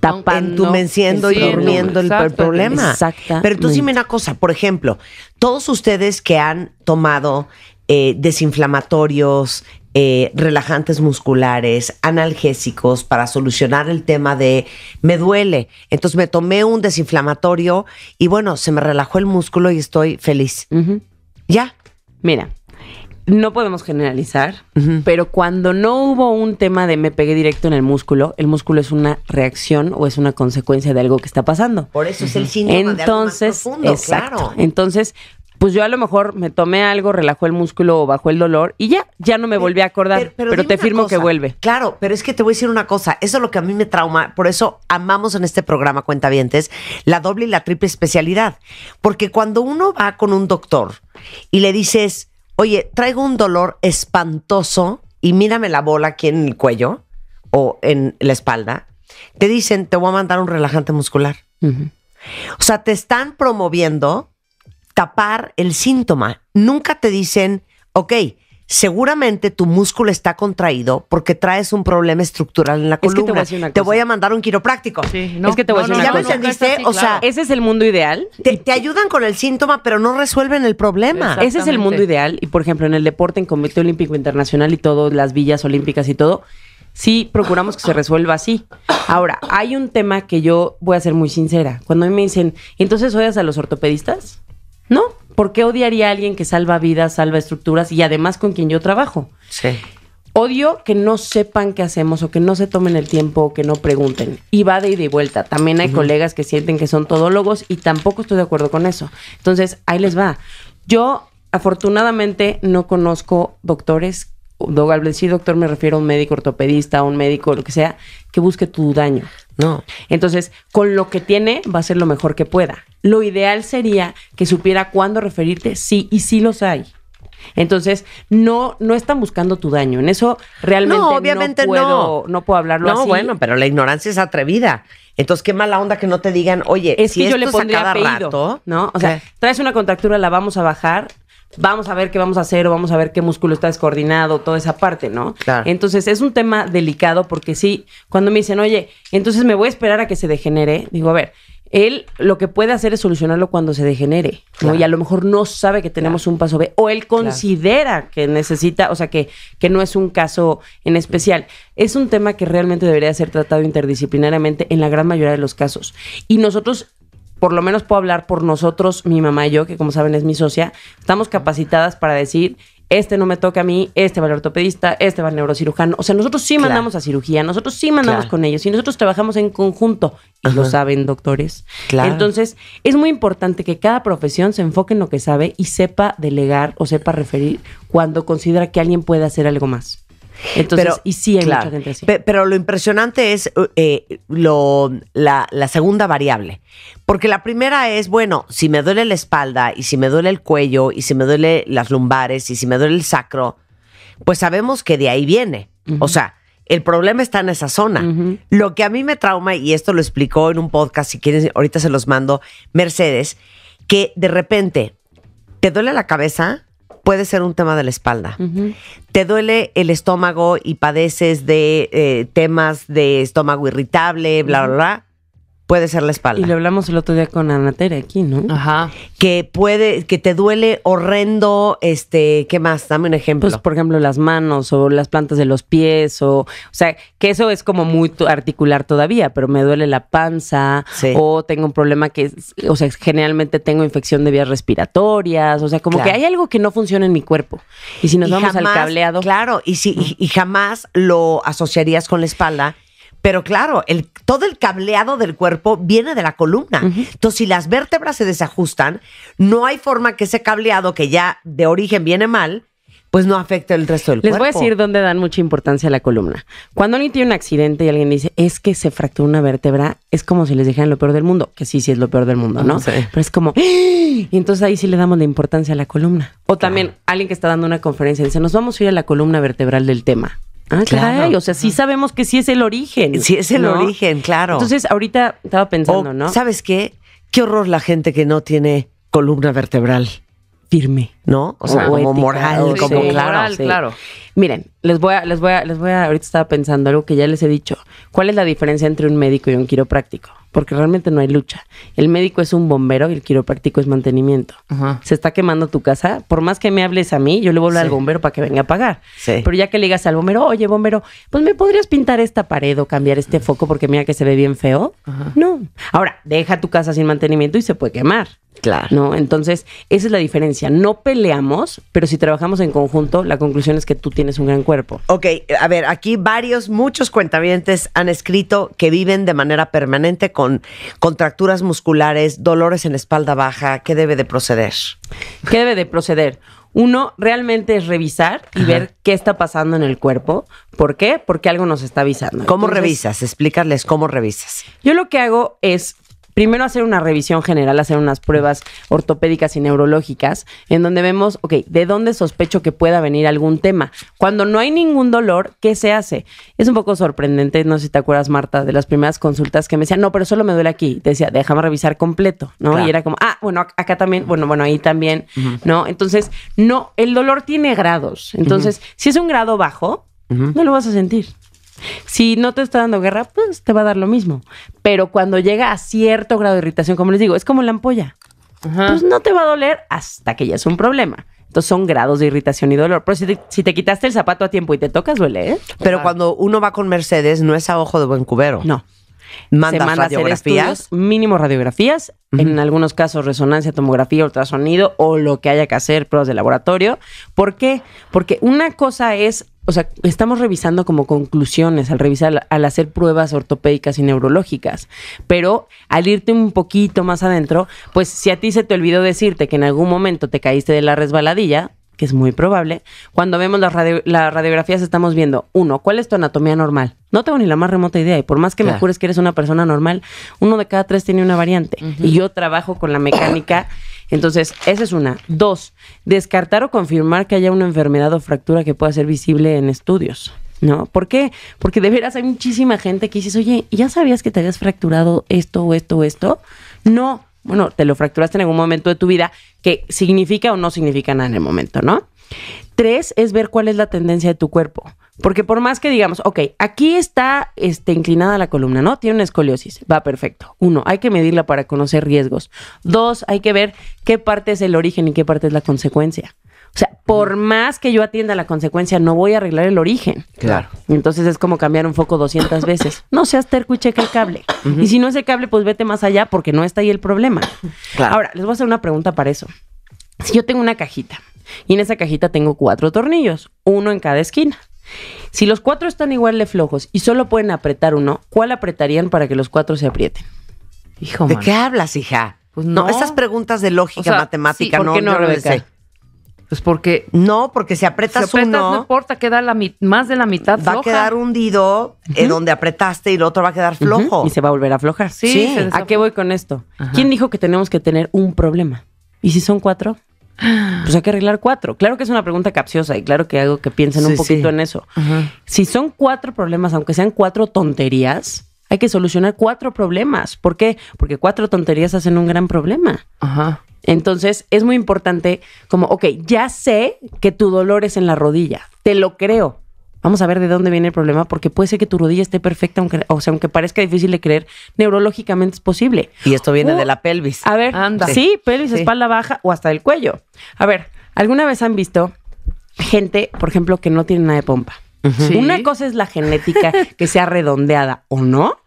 tapando, entumeciendo y durmiendo el, problema. Exacto. Pero tú dime una cosa, por ejemplo, todos ustedes que han tomado eh, desinflamatorios, eh, relajantes musculares, analgésicos para solucionar el tema de me duele. Entonces me tomé un desinflamatorio y bueno, se me relajó el músculo y estoy feliz. Ya. Mira, no podemos generalizar, pero cuando no hubo un tema de me pegué directo en el músculo, el músculo es una reacción o es una consecuencia de algo que está pasando. Por eso es el síndrome entonces, de profundo, Claro. Entonces, pues yo a lo mejor me tomé algo, relajó el músculo o bajó el dolor y ya, ya no me volví a acordar. Pero, te firmo que vuelve. Claro, pero es que te voy a decir una cosa. Eso es lo que a mí me trauma. Por eso amamos en este programa Cuentavientes la doble y la triple especialidad. Porque cuando uno va con un doctor y le dices oye, traigo un dolor espantoso y mírame la bola aquí en el cuello o en la espalda, te dicen, te voy a mandar un relajante muscular. O sea, te están promoviendo tapar el síntoma. Nunca te dicen, ok, seguramente tu músculo está contraído porque traes un problema estructural en la columna. te, voy a mandar un quiropráctico. Sí, no, es que te voy a decir una ¿Ya O sea, ese es el mundo ideal. Te, ayudan con el síntoma, pero no resuelven el problema. Ese es el mundo ideal. Y por ejemplo, en el deporte, en Comité Olímpico Internacional y todas las villas olímpicas y todo, sí procuramos que se resuelva así. Ahora, hay un tema que yo voy a ser muy sincera. Cuando a mí me dicen, entonces oyes a los ortopedistas, no, ¿por qué odiaría a alguien que salva vidas, salva estructuras y además con quien yo trabajo? Sí. Odio que no sepan qué hacemos o que no se tomen el tiempo o que no pregunten. Y va de ida y vuelta. También hay colegas que sienten que son todólogos y tampoco estoy de acuerdo con eso. Entonces, ahí les va. Yo, afortunadamente, no conozco doctores al sí, doctor me refiero a un médico ortopedista, a un médico, lo que sea, que busque tu daño. No. Entonces, con lo que tiene, va a ser lo mejor que pueda lo ideal sería que supiera cuándo referirte, sí, y sí los hay. Entonces, no, no están buscando tu daño. En eso realmente no, puedo, no. no puedo hablarlo no, bueno, pero la ignorancia es atrevida. Entonces, qué mala onda que no te digan, oye, es si que yo le pondría cada rato, ¿no? O sea, traes una contractura, la vamos a bajar, vamos a ver qué vamos a hacer o vamos a ver qué músculo está descoordinado, toda esa parte, ¿no? Claro. Entonces, es un tema delicado porque sí, cuando me dicen, oye, entonces me voy a esperar a que se degenere, digo, a ver, él lo que puede hacer es solucionarlo cuando se degenere, Y a lo mejor no sabe que tenemos un paso B o él considera que necesita, o sea, que, que no es un caso en especial. Es un tema que realmente debería ser tratado interdisciplinariamente en la gran mayoría de los casos. Y nosotros por lo menos puedo hablar por nosotros, mi mamá y yo, que como saben es mi socia, estamos capacitadas para decir este no me toca a mí, este va al ortopedista, este va al neurocirujano. O sea, nosotros sí mandamos a cirugía, nosotros sí mandamos con ellos y nosotros trabajamos en conjunto. Y lo saben, doctores. Claro. Entonces, es muy importante que cada profesión se enfoque en lo que sabe y sepa delegar o sepa referir cuando considera que alguien puede hacer algo más pero, y sí hay mucha gente así. Pero lo impresionante es eh, la, segunda variable. Porque la primera es, bueno, si me duele la espalda y si me duele el cuello y si me duele las lumbares y si me duele el sacro, pues sabemos que de ahí viene. O sea, el problema está en esa zona. Lo que a mí me trauma, y esto lo explicó en un podcast, si quieren, ahorita se los mando, Mercedes, que de repente te duele la cabeza puede ser un tema de la espalda. Te duele el estómago y padeces de eh, temas de estómago irritable, bla, bla, bla puede ser la espalda. Y lo hablamos el otro día con Anatere aquí, ¿no? Ajá. Que puede, que te duele horrendo, este, ¿qué más? Dame un ejemplo. Pues, por ejemplo, las manos o las plantas de los pies o, o sea, que eso es como muy articular todavía, pero me duele la panza o tengo un problema que, o sea, generalmente tengo infección de vías respiratorias, o sea, como que hay algo que no funciona en mi cuerpo. Y si nos vamos al cableado. Claro, y, si, y jamás lo asociarías con la espalda pero claro, el, todo el cableado del cuerpo viene de la columna. Entonces, si las vértebras se desajustan, no hay forma que ese cableado que ya de origen viene mal, pues no afecte el resto del cuerpo. Les voy a decir dónde dan mucha importancia a la columna. Cuando alguien tiene un accidente y alguien dice, es que se fracturó una vértebra, es como si les dijeran lo peor del mundo, que sí, sí es lo peor del mundo, ¿no? Pero es como, ¡Ah!". y entonces ahí sí le damos la importancia a la columna. O también alguien que está dando una conferencia dice, nos vamos a ir a la columna vertebral del tema. Ah, claro. o sea, sí sabemos que sí es el origen. Sí es el origen, claro. Entonces, ahorita estaba pensando, ¿no? ¿Sabes qué? Qué horror la gente que no tiene columna vertebral firme, ¿no? O sea, como moral, como claro, moral, claro. Miren, les voy a les voy a les voy a ahorita estaba pensando algo que ya les he dicho. ¿Cuál es la diferencia entre un médico y un quiropráctico? porque realmente no hay lucha. El médico es un bombero y el quiropráctico es mantenimiento. Se está quemando tu casa. Por más que me hables a mí, yo le voy al bombero para que venga a pagar. Pero ya que le digas al bombero, oye, bombero, pues me podrías pintar esta pared o cambiar este foco porque mira que se ve bien feo. No. Ahora, deja tu casa sin mantenimiento y se puede quemar. Claro. ¿No? Entonces, esa es la diferencia. No peleamos, pero si trabajamos en conjunto, la conclusión es que tú tienes un gran cuerpo. Ok, a ver, aquí varios, muchos cuentavientes han escrito que viven de manera permanente con contracturas musculares, dolores en la espalda baja. ¿Qué debe de proceder? ¿Qué debe de proceder? Uno, realmente es revisar y ver qué está pasando en el cuerpo. ¿Por qué? Porque algo nos está avisando. ¿Cómo revisas? Explícales cómo revisas. Yo lo que hago es primero hacer una revisión general, hacer unas pruebas ortopédicas y neurológicas, en donde vemos, ok, ¿de dónde sospecho que pueda venir algún tema? Cuando no hay ningún dolor, ¿qué se hace? Es un poco sorprendente, no sé si te acuerdas, Marta, de las primeras consultas que me decían, no, pero solo me duele aquí. decía, déjame revisar completo, ¿no? Y era como, ah, bueno, acá también, bueno, bueno, ahí también, ¿no? Entonces, no, el dolor tiene grados. Entonces, si es un grado bajo, no lo vas a sentir. Si no te está dando guerra, pues te va a dar lo mismo. Pero cuando llega a cierto grado de irritación, como les digo, es como la ampolla. Pues no te va a doler hasta que ya es un problema. Entonces son grados de irritación y dolor. Pero si te, quitaste el zapato a tiempo y te tocas, duele, ¿eh? Pero cuando uno va con Mercedes, no es a ojo de buen cubero. No. Mandas manda radiografías. mínimo radiografías, en algunos casos resonancia, tomografía, ultrasonido o lo que haya que hacer, pruebas de laboratorio. ¿Por qué? Porque una cosa es o sea, estamos revisando como conclusiones al revisar, al hacer pruebas ortopédicas y neurológicas, pero al irte un poquito más adentro, pues si a ti se te olvidó decirte que en algún momento te caíste de la resbaladilla, que es muy probable, cuando vemos las, las radiografías estamos viendo, uno, ¿cuál es tu anatomía normal? No tengo ni la más remota idea y por más que me jures que eres una persona normal, uno de cada tres tiene una variante y yo trabajo con la mecánica entonces, esa es una. Dos, descartar o confirmar que haya una enfermedad o fractura que pueda ser visible en estudios. ¿No? ¿Por qué? Porque de veras hay muchísima gente que dices, oye, ¿ya sabías que te habías fracturado esto o esto o esto? No, bueno, te lo fracturaste en algún momento de tu vida, que significa o no significa nada en el momento, ¿no? Tres es ver cuál es la tendencia de tu cuerpo. Porque por más que digamos, ok, aquí está este, inclinada la columna, ¿no? Tiene una escoliosis, va perfecto. Uno, hay que medirla para conocer riesgos. Dos, hay que ver qué parte es el origen y qué parte es la consecuencia. O sea, por más que yo atienda la consecuencia, no voy a arreglar el origen. Claro. Entonces es como cambiar un foco 200 veces. No seas terco y el cable. Y si no es el cable, pues vete más allá porque no está ahí el problema. Claro. Ahora, les voy a hacer una pregunta para eso. Si yo tengo una cajita y en esa cajita tengo cuatro tornillos, uno en cada esquina. Si los cuatro están igual de flojos y solo pueden apretar uno, ¿cuál apretarían para que los cuatro se aprieten? Hijo, ¿De qué hablas, hija? Pues no. esas preguntas de lógica matemática, ¿por no, qué no, Rebeca? sé. Pues porque. No, porque si apretas, si apretas No importa, queda la más de la mitad floja. Va a quedar hundido en eh, donde apretaste y el otro va a quedar flojo. Y se va a volver a aflojar. Sí. ¿A qué voy con esto? ¿Quién dijo que tenemos que tener un problema? ¿Y si son cuatro? Pues hay que arreglar cuatro. Claro que es una pregunta capciosa y claro que hago que piensen un poquito en eso. Si son cuatro problemas, aunque sean cuatro tonterías, hay que solucionar cuatro problemas. ¿Por qué? Porque cuatro tonterías hacen un gran problema. Ajá. Entonces es muy importante como, ok, ya sé que tu dolor es en la rodilla, te lo creo, Vamos a ver de dónde viene el problema, porque puede ser que tu rodilla esté perfecta, aunque, o sea, aunque parezca difícil de creer, neurológicamente es posible. Y esto viene de la pelvis. A ver, Anda. sí, pelvis, espalda baja o hasta el cuello. A ver, ¿alguna vez han visto gente, por ejemplo, que no tiene nada de pompa? Una cosa es la genética que sea redondeada o no,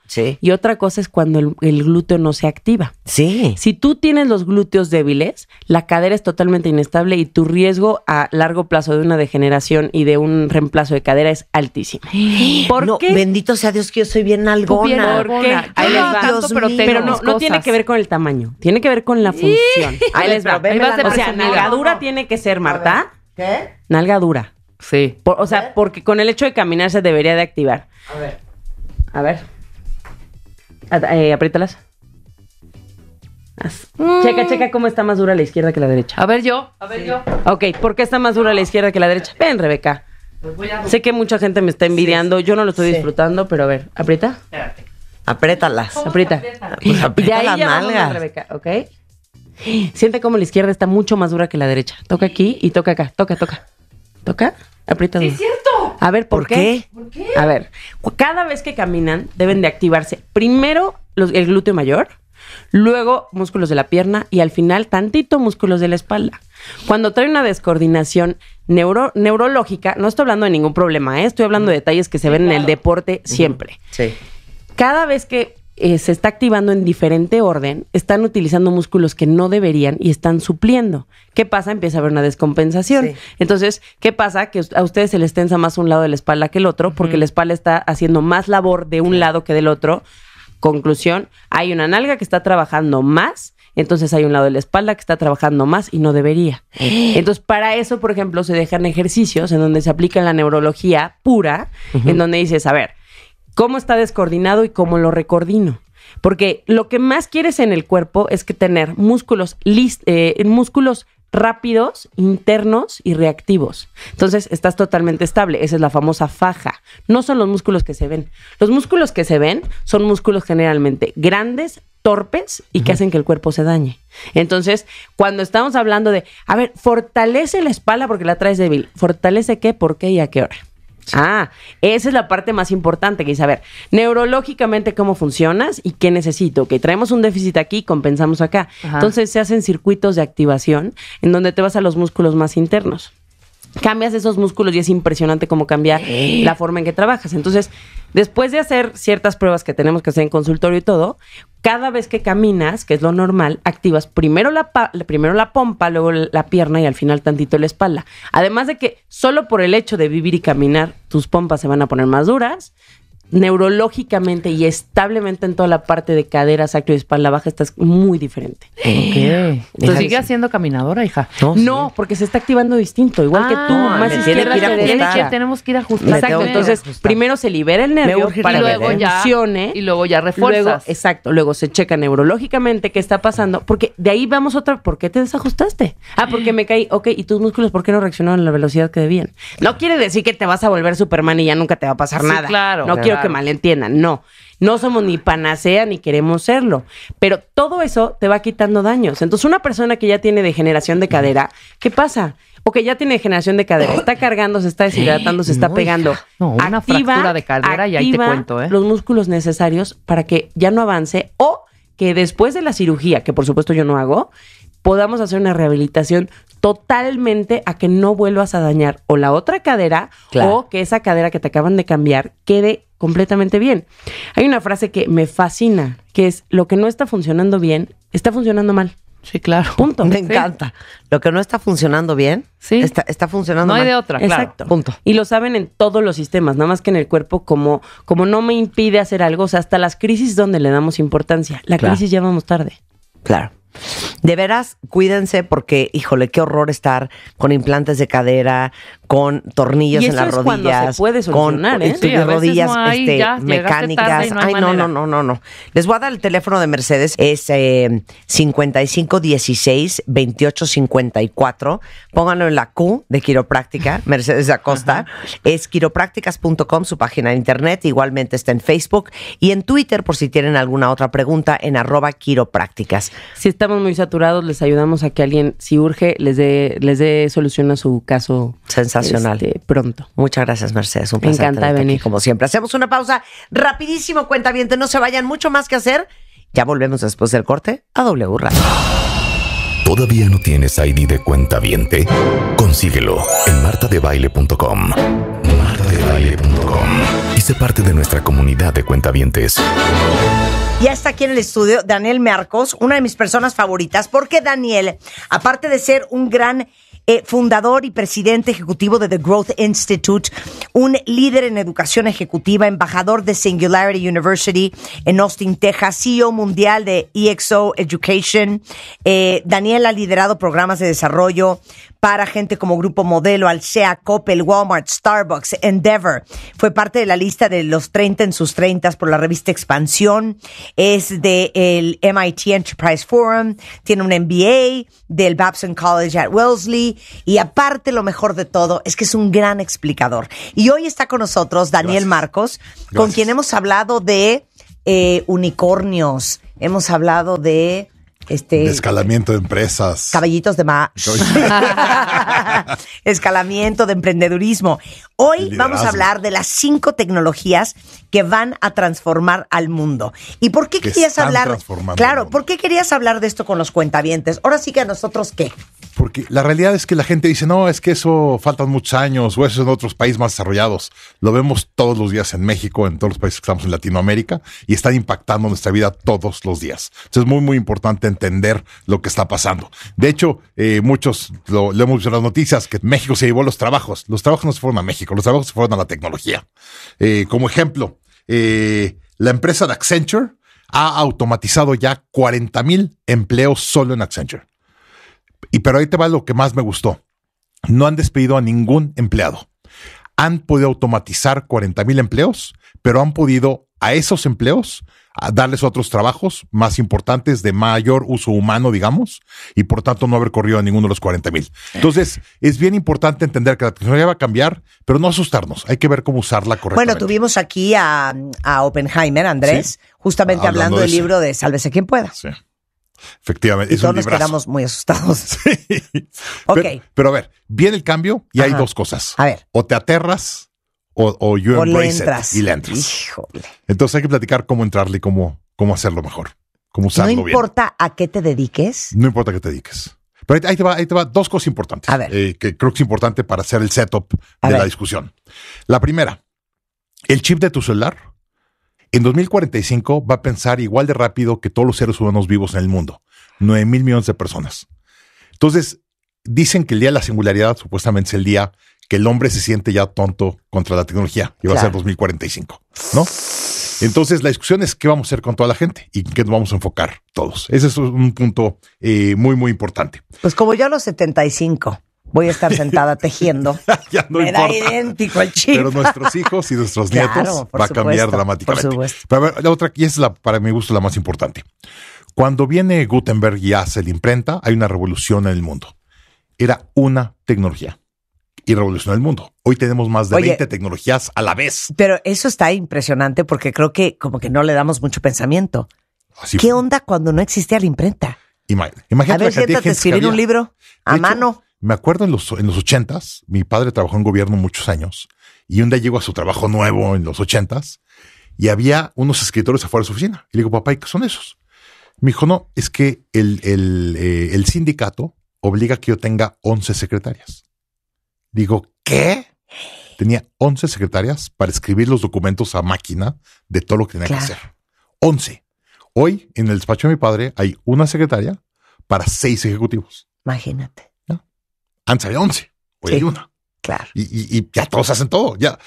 y otra cosa es cuando el, glúteo no se activa. Sí. Si tú tienes los glúteos débiles, la cadera es totalmente inestable y tu riesgo a largo plazo de una degeneración y de un reemplazo de cadera es altísimo. ¿Por Bendito sea Dios que yo soy bien algona. les pero, no, tiene que ver con el tamaño, tiene que ver con la función. Ahí les va. o sea, nalgadura tiene que ser, Marta. ¿Qué? Nalgadura. Sí. o sea, porque con el hecho de caminar se debería de activar. A ver. A ver. Eh, apriétalas. Mm. Checa, checa cómo está más dura la izquierda que la derecha. A ver yo. A ver yo. Ok, ¿por qué está más dura la izquierda que la derecha? Ven, Rebeca. Sé que mucha gente me está envidiando. Yo no lo estoy disfrutando, pero a ver, aprieta. Espérate. Apriétalas. Aprieta. Ah, pues aprieta las a Rebeca, ok. Siente cómo la izquierda está mucho más dura que la derecha. Toca aquí y toca acá. Toca, toca. Toca. Aprieta. es cierto. A ver, ¿por, qué? ¿Por qué? A ver, cada vez que caminan deben de activarse primero el glúteo mayor, luego músculos de la pierna y al final tantito músculos de la espalda. Cuando trae una descoordinación neurológica, no estoy hablando de ningún problema, ¿eh? estoy hablando de detalles que se ven en el deporte siempre. Sí. Cada vez que eh, se está activando en diferente orden, están utilizando músculos que no deberían y están supliendo. ¿Qué pasa? Empieza a haber una descompensación. Entonces, ¿qué pasa? Que a ustedes se les tensa más un lado de la espalda que el otro, porque la espalda está haciendo más labor de un lado que del otro. Conclusión, hay una nalga que está trabajando más entonces hay un lado de la espalda que está trabajando más y no debería. Entonces, para eso, por ejemplo, se dejan ejercicios en donde se aplica la neurología pura, en donde dices, a ver, cómo está descoordinado y cómo lo recordino. Porque lo que más quieres en el cuerpo es que tener músculos, list, eh, músculos rápidos, internos y reactivos. Entonces estás totalmente estable. Esa es la famosa faja. No son los músculos que se ven. Los músculos que se ven son músculos generalmente grandes, torpes y que hacen que el cuerpo se dañe. Entonces, cuando estamos hablando de, a ver, fortalece la espalda porque la traes débil. ¿Fortalece qué, por qué y a qué hora? Ah, esa es la parte más importante, que A saber neurológicamente cómo funcionas y qué necesito. Que traemos un déficit aquí, compensamos acá. Entonces se hacen circuitos de activación en donde te vas a los músculos más internos cambias esos músculos y es impresionante cómo cambia la forma en que trabajas. Entonces, Después de hacer ciertas pruebas que tenemos que hacer en consultorio y todo, cada vez que caminas, que es lo normal, activas primero la, primero la pompa, luego la pierna y al final tantito la espalda. Además de que solo por el hecho de vivir y caminar, tus pompas se van a poner más duras, neurológicamente y establemente en toda la parte de cadera, sacro y espalda baja estás muy diferente. Ok ¿Sigue haciendo caminadora, hija? No, porque se está activando distinto, igual que tú. Ah, más izquierda, tenemos que ir ajustando. Exacto, entonces primero se libera el nervio para que funcione. Y luego ya refuerzas. exacto, luego se checa neurológicamente qué está pasando, porque de ahí vamos otra, ¿por qué te desajustaste? Ah, porque me caí, ok, ¿y tus músculos por qué no reaccionaron a la velocidad que debían? No quiere decir que te vas a volver Superman y ya nunca te va a pasar nada. Claro. No quiero que que malentiendan, no. No somos ni panacea ni queremos serlo, pero todo eso te va quitando daños. Entonces, una persona que ya tiene degeneración de cadera, ¿qué pasa? O que ya tiene degeneración de cadera, está cargando, se está deshidratando, se está pegando. No, una activa, de cadera y ahí te cuento, ¿eh? Los músculos necesarios para que ya no avance o que después de la cirugía, que por supuesto yo no hago, podamos hacer una rehabilitación totalmente a que no vuelvas a dañar o la otra cadera o que esa cadera que te acaban de cambiar quede completamente bien. Hay una frase que me fascina, que es, lo que no está funcionando bien, está funcionando mal. Sí, claro. Punto. Me encanta. Lo que no está funcionando bien, sí. está, está funcionando. No hay de otra, Exacto. Punto. Y lo saben en todos los sistemas, nada más que en el cuerpo, como, como no me impide hacer algo, o sea, hasta las crisis donde le damos importancia. La crisis ya vamos tarde. Claro. De veras, cuídense porque, híjole, qué horror estar con implantes de cadera, con tornillos en las rodillas, con rodillas mecánicas. Ay, no, no, no, no, Les voy a dar el teléfono de Mercedes, es eh, 5516-2854. Pónganlo en la Q de quiropráctica, Mercedes Acosta. Es quiroprácticas.com, su página de internet. Igualmente está en Facebook y en Twitter, por si tienen alguna otra pregunta, en arroba quiroprácticas. Si estamos muy saturados, les ayudamos a que alguien, si urge, les dé, les dé solución a su caso. Sensacional este, pronto. Muchas gracias, Mercedes. Un placer. Me encanta venir. como siempre. Hacemos una pausa rapidísimo, cuenta no se vayan, mucho más que hacer. Ya volvemos después del corte a doble Radio. ¿Todavía no tienes ID de cuenta viente? Consíguelo en martadebaile.com. Martadebaile.com. Y sé parte de nuestra comunidad de cuentavientes. Ya está aquí en el estudio Daniel Marcos, una de mis personas favoritas, porque Daniel, aparte de ser un gran eh, fundador y presidente ejecutivo de The Growth Institute, un líder en educación ejecutiva, embajador de Singularity University en Austin, Texas, CEO mundial de EXO Education. Eh, Daniel ha liderado programas de desarrollo para gente como Grupo Modelo, Alsea, Coppel, Walmart, Starbucks, Endeavor. Fue parte de la lista de los 30 en sus 30 por la revista Expansión. Es del el MIT Enterprise Forum. Tiene un MBA del Babson College at Wellesley. Y aparte, lo mejor de todo es que es un gran explicador. Y hoy está con nosotros Daniel Marcos, con quien hemos hablado de eh, unicornios. Hemos hablado de este, escalamiento de empresas. Caballitos de más. escalamiento de emprendedurismo. Hoy vamos a hablar de las cinco tecnologías que van a transformar al mundo. ¿Y por qué querías hablar? Claro, ¿por qué querías hablar de esto con los cuentavientes? Ahora sí que a nosotros qué. Porque la realidad es que la gente dice, no, es que eso faltan muchos años o eso en otros países más desarrollados. Lo vemos todos los días en México, en todos los países que estamos en Latinoamérica y están impactando nuestra vida todos los días. Entonces es muy, muy importante entender lo que está pasando. De hecho, eh, muchos lo, en las noticias que México se llevó los trabajos. Los trabajos no se fueron a México, los trabajos se fueron a la tecnología. Eh, como ejemplo, eh, la empresa de Accenture ha automatizado ya 40 mil empleos solo en Accenture. Y pero ahí te va lo que más me gustó. No han despedido a ningún empleado. Han podido automatizar 40 mil empleos, pero han podido a esos empleos darles otros trabajos más importantes de mayor uso humano, digamos, y por tanto no haber corrido a ninguno de los 40 mil. Entonces, es bien importante entender que la tecnología va a cambiar, pero no asustarnos. Hay que ver cómo usarla correctamente. Bueno, tuvimos aquí a, a Oppenheimer, Andrés, justamente hablando, del libro de Sálvese quien pueda. Sí. Efectivamente. Y todos nos quedamos muy asustados. Sí. ok. Pero, a ver, viene el cambio y hay dos cosas. A ver. O te aterras o, o you entras. y le entras. Híjole. Entonces hay que platicar cómo entrarle y cómo, hacerlo mejor. Cómo usarlo bien. no importa a qué te dediques. No importa a qué te dediques. Pero ahí te va, dos cosas importantes. A ver. Eh, que creo que es importante para hacer el setup de la discusión. La primera, el chip de tu celular en 2045 va a pensar igual de rápido que todos los seres humanos vivos en el mundo. 9 mil millones de personas. Entonces, dicen que el día de la singularidad supuestamente es el día que el hombre se siente ya tonto contra la tecnología y va a ser 2045, ¿no? Entonces la discusión es qué vamos a hacer con toda la gente y qué nos vamos a enfocar todos. Ese es un punto eh, muy, muy importante. Pues como yo a los 75 voy a estar sentada tejiendo, ya no idéntico al chip. Pero nuestros hijos y nuestros nietos va a cambiar dramáticamente. Pero a la otra, y es la, para mi gusto la más importante. Cuando viene Gutenberg y hace la imprenta, hay una revolución en el mundo. Era una tecnología y revolucionó el mundo. Hoy tenemos más de 20 tecnologías a la vez. Pero eso está impresionante porque creo que como que no le damos mucho pensamiento. ¿Qué onda cuando no existía la imprenta? imagínate. A ver, escribir un libro a mano. me acuerdo en los, en los ochentas, mi padre trabajó en gobierno muchos años y un día llegó a su trabajo nuevo en los ochentas y había unos escritores afuera de su oficina. Y le digo, papá, ¿y qué son esos? Me dijo, no, es que el, el, eh, el sindicato obliga que yo tenga 11 secretarias. Digo, ¿qué? Tenía 11 secretarias para escribir los documentos a máquina de todo lo que tenía que hacer. 11. Hoy, en el despacho de mi padre, hay una secretaria para seis ejecutivos. Imagínate. ¿no? Antes había 11. Hoy hay una. Claro. Y, y, ya todos hacen todo. Ya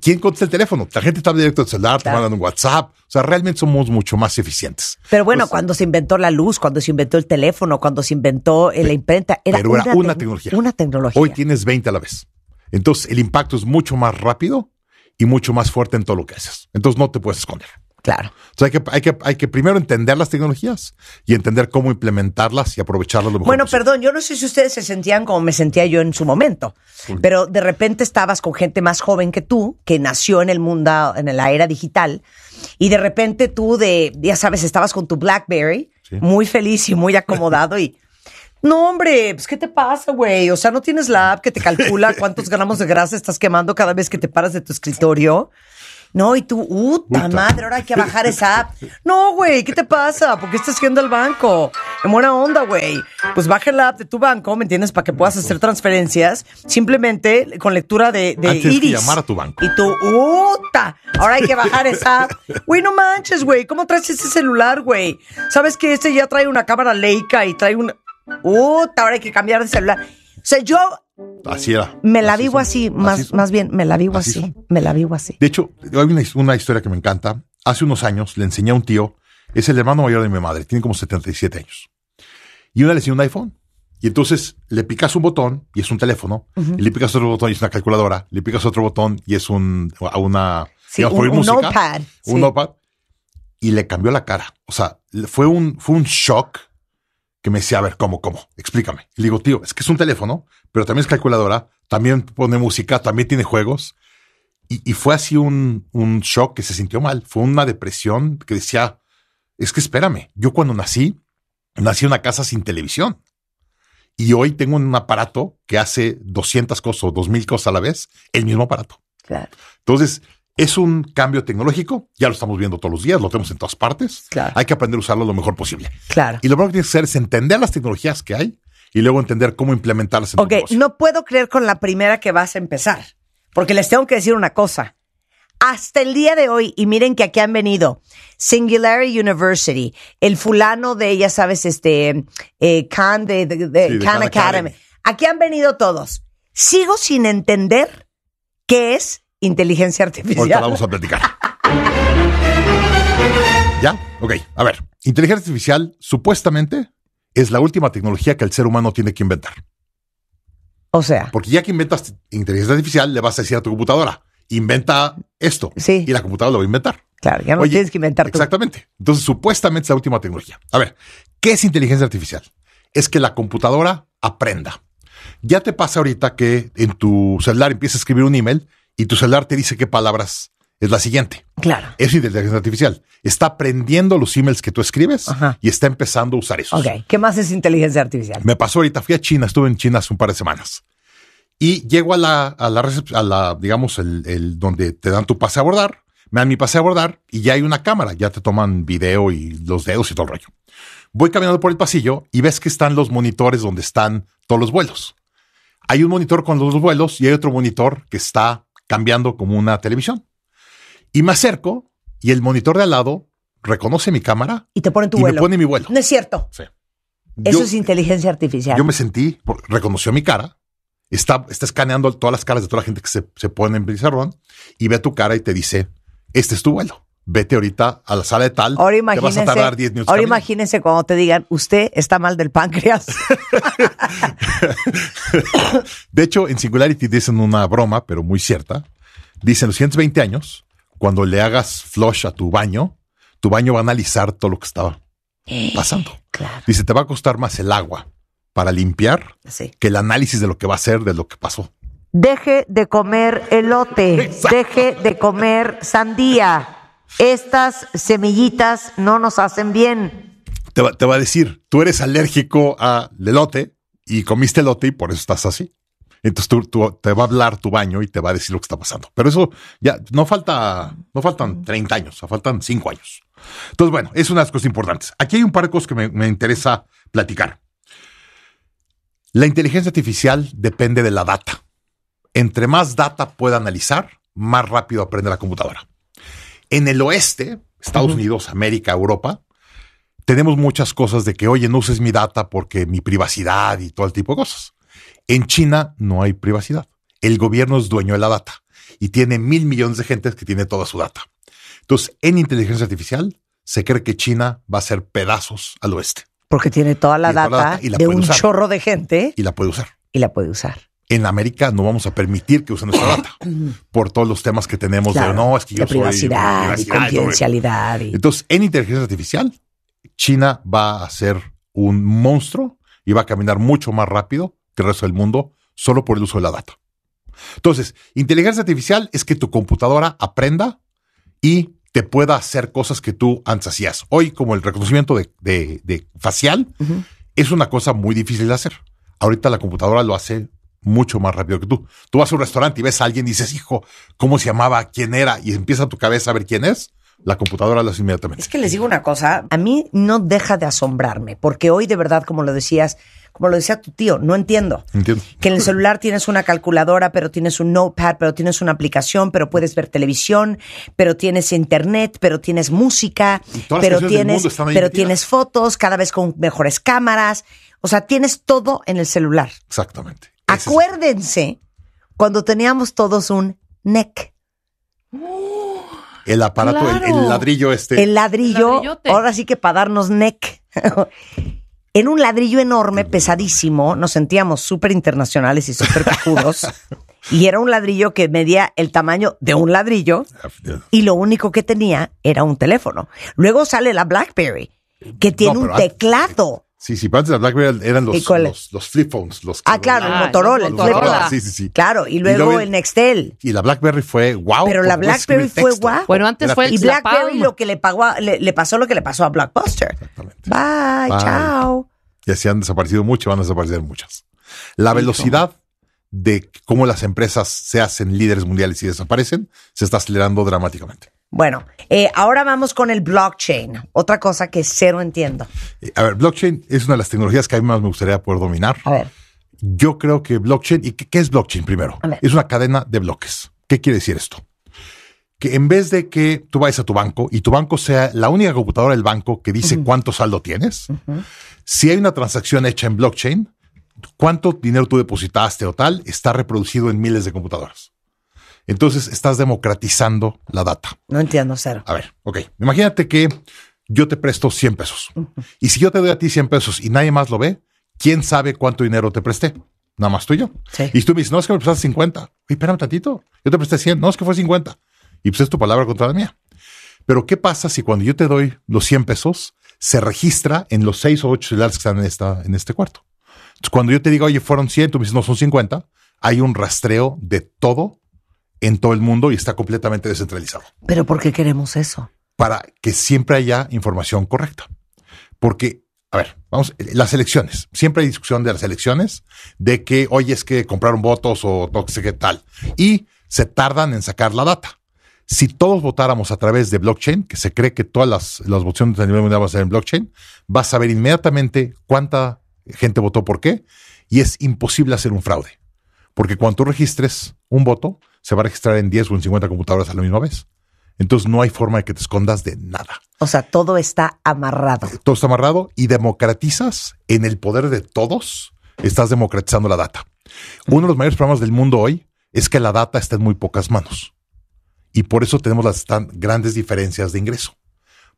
¿Quién contesta el teléfono? La gente está directo al celular, te mandan un WhatsApp. O sea, realmente somos mucho más eficientes. Pero bueno, pues, cuando se inventó la luz, cuando se inventó el teléfono, cuando se inventó eh, la imprenta, era, una, una, tecnología. Una tecnología. Hoy tienes 20 a la vez. Entonces, el impacto es mucho más rápido y mucho más fuerte en todo lo que haces. Entonces, no te puedes esconder. Claro. hay que, hay, que, hay que primero entender las tecnologías y entender cómo implementarlas y aprovecharlas lo mejor. Bueno, perdón, yo no sé si ustedes se sentían como me sentía yo en su momento, pero de repente estabas con gente más joven que tú, que nació en el mundo, en la era digital, y de repente tú de, ya sabes, estabas con tu Blackberry, muy feliz y muy acomodado y... No, hombre, pues ¿qué te pasa, güey? O sea, ¿no tienes la app que te calcula cuántos gramos de grasa estás quemando cada vez que te paras de tu escritorio? No, y tú, puta madre, ahora hay que bajar esa app. No, güey, ¿qué te pasa? ¿Por qué estás yendo al banco? En buena onda, güey. Pues baja la app de tu banco, ¿me entiendes? Para que puedas hacer transferencias simplemente con lectura de, de Antes iris. llamar a tu banco. Y tú, puta, ahora hay que bajar esa app. Güey, no manches, güey. ¿Cómo traes ese celular, güey? ¿Sabes que este ya trae una cámara Leica y trae un... Puta, ahora hay que cambiar de celular sea, yo Así Me la vivo así, más, más bien, me la vivo así, me la vivo así. De hecho, hay una, una, historia que me encanta. Hace unos años le enseñé a un tío, es el hermano mayor de mi madre, tiene como 77 años. Y una le enseñó un iPhone. Y entonces le picas un botón y es un teléfono, le picas otro botón y es una calculadora, le picas otro botón y es un, una, sí, Un notepad. Y le cambió la cara. O sea, fue un, fue un shock que me decía, a ver, ¿cómo, cómo? Explícame. le digo, tío, es que es un teléfono, pero también es calculadora, también pone música, también tiene juegos. Y, fue así un, un, shock que se sintió mal. Fue una depresión que decía, es que espérame, yo cuando nací, nací en una casa sin televisión. Y hoy tengo un aparato que hace 200 cosas o 2000 cosas a la vez, el mismo aparato. Claro. Entonces, es un cambio tecnológico, ya lo estamos viendo todos los días, lo tenemos en todas partes. Hay que aprender a usarlo lo mejor posible. Claro. Y lo primero que tienes que hacer es entender las tecnologías que hay y luego entender cómo implementarlas en okay, tu Ok, no puedo creer con la primera que vas a empezar, porque les tengo que decir una cosa. Hasta el día de hoy, y miren que aquí han venido Singularity University, el fulano de, ya sabes, este, eh, Khan, de, Khan Academy. Aquí han venido todos. Sigo sin entender qué es inteligencia artificial. vamos a platicar. ¿Ya? Ok, a ver. Inteligencia artificial supuestamente es la última tecnología que el ser humano tiene que inventar. O sea. Porque ya que inventas inteligencia artificial, le vas a decir a tu computadora, inventa esto. Sí. Y la computadora lo va a inventar. Claro, ya no tienes que inventar Exactamente. Entonces, supuestamente es la última tecnología. A ver, ¿qué es inteligencia artificial? Es que la computadora aprenda. Ya te pasa ahorita que en tu celular empieza a escribir un email y tu celular te dice qué palabras es la siguiente. Claro. es inteligencia artificial. Está aprendiendo los emails que tú escribes y está empezando a usar eso. Ok. ¿Qué más es inteligencia artificial? Me pasó ahorita, fui a China, estuve en China hace un par de semanas. Y llego a la, a la, a la digamos, el, el, donde te dan tu pase a abordar, me dan mi pase a abordar y ya hay una cámara, ya te toman video y los dedos y todo el rollo. Voy caminando por el pasillo y ves que están los monitores donde están todos los vuelos. Hay un monitor con los vuelos y hay otro monitor que está cambiando como una televisión. Y me acerco y el monitor de al lado reconoce mi cámara. Y te pone tu y Me pone mi vuelo. No es cierto. Sí. Eso es inteligencia artificial. Yo me sentí, reconoció mi cara, está, está escaneando todas las caras de toda la gente que se, pone en pizarrón y ve tu cara y te dice, este es tu vuelo vete ahorita a la sala de tal, ahora Ahora imagínense cuando te digan, usted está mal del páncreas. de hecho, en Singularity dicen una broma, pero muy cierta. Dicen, los 120 años, cuando le hagas flush a tu baño, tu baño va a analizar todo lo que estaba pasando. Dice, te va a costar más el agua para limpiar que el análisis de lo que va a ser, de lo que pasó. Deje de comer elote, deje de comer sandía estas semillitas no nos hacen bien. Te va, a decir, tú eres alérgico al elote y comiste elote y por eso estás así. Entonces tú, te va a hablar tu baño y te va a decir lo que está pasando. Pero eso ya no falta, no faltan 30 años, faltan 5 años. Entonces, bueno, es unas cosas importantes. Aquí hay un par de cosas que me interesa platicar. La inteligencia artificial depende de la data. Entre más data pueda analizar, más rápido aprende la computadora. En el oeste, Estados Unidos, América, Europa, tenemos muchas cosas de que, oye, no uses mi data porque mi privacidad y todo el tipo de cosas. En China no hay privacidad. El gobierno es dueño de la data y tiene mil millones de gentes que tiene toda su data. Entonces, en inteligencia artificial, se cree que China va a ser pedazos al oeste. Porque tiene toda la, data, de un chorro de gente. Y la puede usar. Y la puede usar en América no vamos a permitir que usen nuestra data por todos los temas que tenemos de no, es que yo soy, privacidad, y confidencialidad. Entonces, en inteligencia artificial, China va a ser un monstruo y va a caminar mucho más rápido que el resto del mundo solo por el uso de la data. Entonces, inteligencia artificial es que tu computadora aprenda y te pueda hacer cosas que tú antes hacías. Hoy, como el reconocimiento de, facial, es una cosa muy difícil de hacer. Ahorita la computadora lo hace mucho más rápido que tú. Tú vas a un restaurante y ves a alguien y dices, hijo, ¿cómo se llamaba? ¿Quién era? Y empieza tu cabeza a ver quién es. La computadora lo hace inmediatamente. Es que les digo una cosa, a mí no deja de asombrarme, porque hoy de verdad, como lo decías, como lo decía tu tío, no entiendo. Entiendo. Que en el celular tienes una calculadora, pero tienes un notepad, pero tienes una aplicación, pero puedes ver televisión, pero tienes internet, pero tienes música, pero tienes, pero tienes fotos, cada vez con mejores cámaras. O sea, tienes todo en el celular. Exactamente. Acuérdense cuando teníamos todos un neck. el aparato, el, ladrillo este. El ladrillo, ahora sí que para darnos neck. en un ladrillo enorme, pesadísimo, nos sentíamos súper internacionales y súper cajudos. y era un ladrillo que medía el tamaño de un ladrillo. Y lo único que tenía era un teléfono. Luego sale la BlackBerry, que tiene un teclado. Sí, sí, pero antes la BlackBerry eran los, los, flip phones. Los ah, claro, ah, el Motorola, Motorola. Sí, sí, sí. Claro, y luego, el Nextel. Y la BlackBerry fue wow. Pero la BlackBerry fue wow. Bueno, antes fue el Y BlackBerry lo que le, pagó le, pasó lo que le pasó a Blockbuster. Exactamente. Bye, chao. Ya se han desaparecido mucho, van a desaparecer muchas. La velocidad de cómo las empresas se hacen líderes mundiales y desaparecen se está acelerando dramáticamente. Bueno, eh, ahora vamos con el blockchain, otra cosa que cero entiendo. Eh, a ver, blockchain es una de las tecnologías que a mí más me gustaría poder dominar. A ver. Yo creo que blockchain, ¿y qué, es blockchain primero? Es una cadena de bloques. ¿Qué quiere decir esto? Que en vez de que tú vayas a tu banco y tu banco sea la única computadora del banco que dice cuánto saldo tienes, si hay una transacción hecha en blockchain, cuánto dinero tú depositaste o tal está reproducido en miles de computadoras. Entonces estás democratizando la data. No entiendo, cero. A ver, ok. Imagínate que yo te presto 100 pesos. Y si yo te doy a ti 100 pesos y nadie más lo ve, ¿quién sabe cuánto dinero te presté? Nada más tú y yo. Y tú me dices, no, es que me prestaste 50. Oye, espérame tantito. Yo te presté 100. No, es que fue 50. Y pues es tu palabra contra la mía. Pero ¿qué pasa si cuando yo te doy los 100 pesos, se registra en los 6 o 8 celulares que están en, esta, en este cuarto? Entonces, cuando yo te digo, oye, fueron 100, tú me dices, no, son 50, hay un rastreo de todo en todo el mundo y está completamente descentralizado. ¿Pero por qué queremos eso? Para que siempre haya información correcta. Porque a ver, vamos, las elecciones. Siempre hay discusión de las elecciones, de que, hoy es que compraron votos o no sé qué tal. Y se tardan en sacar la data. Si todos votáramos a través de blockchain, que se cree que todas las, votaciones a nivel mundial van a ser en blockchain, vas a saber inmediatamente cuánta gente votó por qué y es imposible hacer un fraude. Porque cuando tú registres un voto, se va a registrar en 10 o en 50 computadoras a la misma vez. Entonces no hay forma de que te escondas de nada. O sea, todo está amarrado. Eh, todo está amarrado y democratizas en el poder de todos, estás democratizando la data. Uno de los mayores problemas del mundo hoy es que la data está en muy pocas manos. Y por eso tenemos las tan grandes diferencias de ingreso.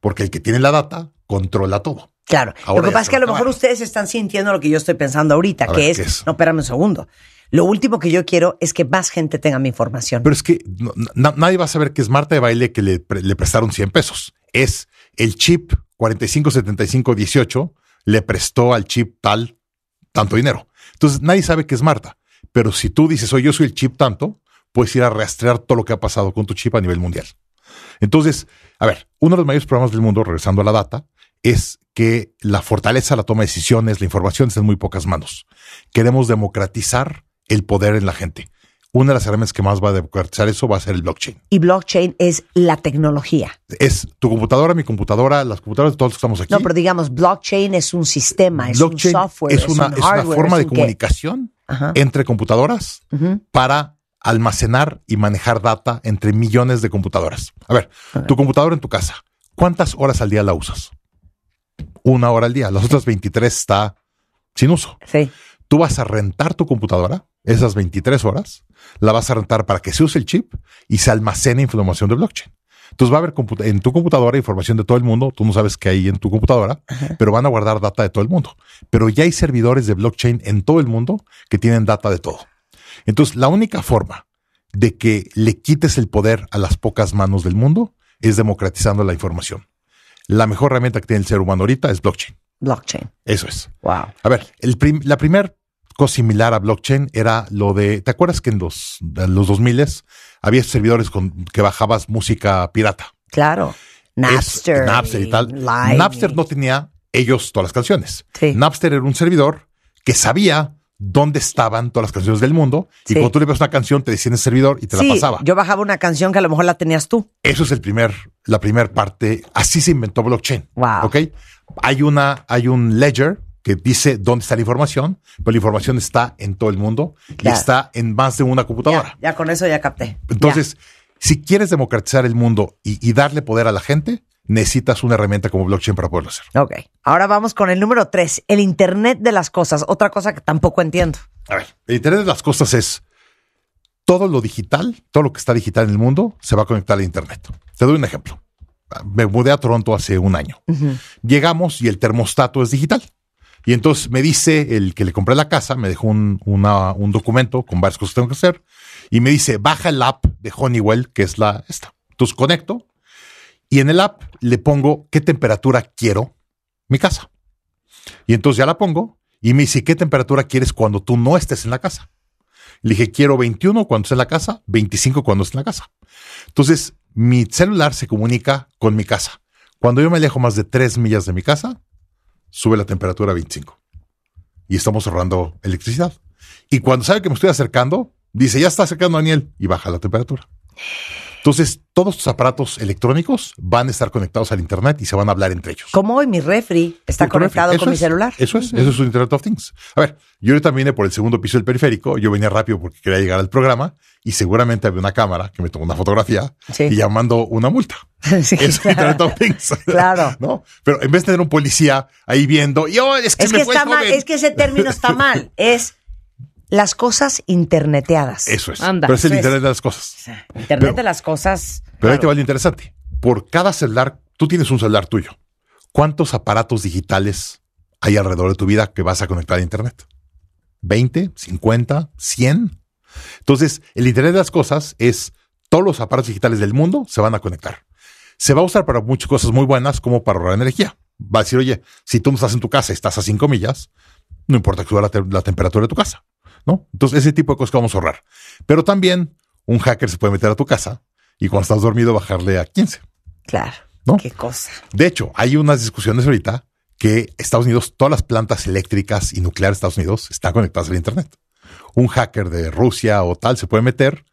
Porque el que tiene la data controla todo. Claro. lo que pasa es que a lo mejor ustedes están sintiendo lo que yo estoy pensando ahorita, que es, es, no, espérame un segundo. Lo último que yo quiero es que más gente tenga mi información. Pero es que nadie va a saber que es Marta de baile que le, prestaron 100 pesos. Es el chip 457518 le prestó al chip tal tanto dinero. Entonces nadie sabe que es Marta. Pero si tú dices, oye, yo soy el chip tanto, puedes ir a rastrear todo lo que ha pasado con tu chip a nivel mundial. Entonces, a ver, uno de los mayores problemas del mundo, regresando a la data, es que la fortaleza, la toma de decisiones, la información está en muy pocas manos. Queremos democratizar el poder en la gente. Una de las herramientas que más va a democratizar eso va a ser el blockchain. Y blockchain es la tecnología. Es tu computadora, mi computadora, las computadoras de todos los que estamos aquí. No, pero digamos, blockchain es un sistema, es un software. Es una, forma de comunicación entre computadoras para almacenar y manejar data entre millones de computadoras. A ver, tu computadora en tu casa, ¿cuántas horas al día la usas? Una hora al día. Las otras 23 está sin uso. Sí. Tú vas a rentar tu computadora, esas 23 horas, la vas a rentar para que se use el chip y se almacene información de blockchain. Entonces va a haber en tu computadora información de todo el mundo, tú no sabes qué hay en tu computadora, pero van a guardar data de todo el mundo. Pero ya hay servidores de blockchain en todo el mundo que tienen data de todo. Entonces la única forma de que le quites el poder a las pocas manos del mundo es democratizando la información. La mejor herramienta que tiene el ser humano ahorita es blockchain. Blockchain. Eso es. Wow. A ver, la primera similar a blockchain era lo de, ¿te acuerdas que en los, los 2000 había servidores con que bajabas música pirata? Claro. Napster. Napster y tal. Napster no tenía ellos todas las canciones. Napster era un servidor que sabía dónde estaban todas las canciones del mundo y cuando tú le ves una canción te decían el servidor y te la pasaba. Yo bajaba una canción que a lo mejor la tenías tú. Eso es el primer, la primera parte. Así se inventó blockchain. Wow. ¿Ok? Hay una, hay un ledger que dice dónde está la información, pero la información está en todo el mundo y está en más de una computadora. Ya, con eso ya capté. Entonces, si quieres democratizar el mundo y, darle poder a la gente, necesitas una herramienta como blockchain para poderlo hacer. Ok. Ahora vamos con el número tres, el Internet de las Cosas. Otra cosa que tampoco entiendo. A ver, el Internet de las Cosas es todo lo digital, todo lo que está digital en el mundo, se va a conectar al Internet. Te doy un ejemplo. Ah, me mudé a Toronto hace un año. Llegamos y el termostato es digital. Y entonces me dice el que le compré la casa, me dejó un, documento con varias cosas que tengo que hacer, y me dice, baja el app de Honeywell, que es la esta. Entonces conecto y en el app le pongo qué temperatura quiero mi casa. Y entonces ya la pongo y me dice, ¿qué temperatura quieres cuando tú no estés en la casa? Le dije, quiero 21 cuando esté en la casa, 25 cuando esté en la casa. Entonces, mi celular se comunica con mi casa. Cuando yo me alejo más de 3 millas de mi casa, sube la temperatura a 25 y estamos ahorrando electricidad. Y cuando sabe que me estoy acercando, dice, ya está acercando Daniel y baja la temperatura. Entonces, todos tus aparatos electrónicos van a estar conectados al Internet y se van a hablar entre ellos. Como hoy mi refri está conectado con mi celular. Eso es, eso es un Internet of Things. A ver, yo ahorita vine por el segundo piso del periférico, yo venía rápido porque quería llegar al programa y seguramente había una cámara que me tomó una fotografía y y llamando una multa. es claro. Internet of Things. Claro. Pero en vez de tener un policía ahí viendo, yo oh, es que, que es que ese término está mal. Es las cosas interneteadas. Eso es. pero es el Internet de las cosas. Internet de las cosas. Pero ahí te va lo interesante. Por cada celular, tú tienes un celular tuyo. ¿Cuántos aparatos digitales hay alrededor de tu vida que vas a conectar a Internet? ¿20, 50, 100? Entonces, el Internet de las cosas es todos los aparatos digitales del mundo se van a conectar. Se va a usar para muchas cosas muy buenas, como para ahorrar energía. Va a decir, oye, si tú no estás en tu casa, y estás a 5 millas, no importa que suba la temperatura de tu casa ¿no? Entonces, ese tipo de cosas que vamos a ahorrar. Pero también un hacker se puede meter a tu casa y cuando estás dormido bajarle a 15. Claro. Qué cosa. De hecho, hay unas discusiones ahorita que Estados Unidos, todas las plantas eléctricas y nucleares de Estados Unidos están conectadas al Internet. Un hacker de Rusia o tal se puede meter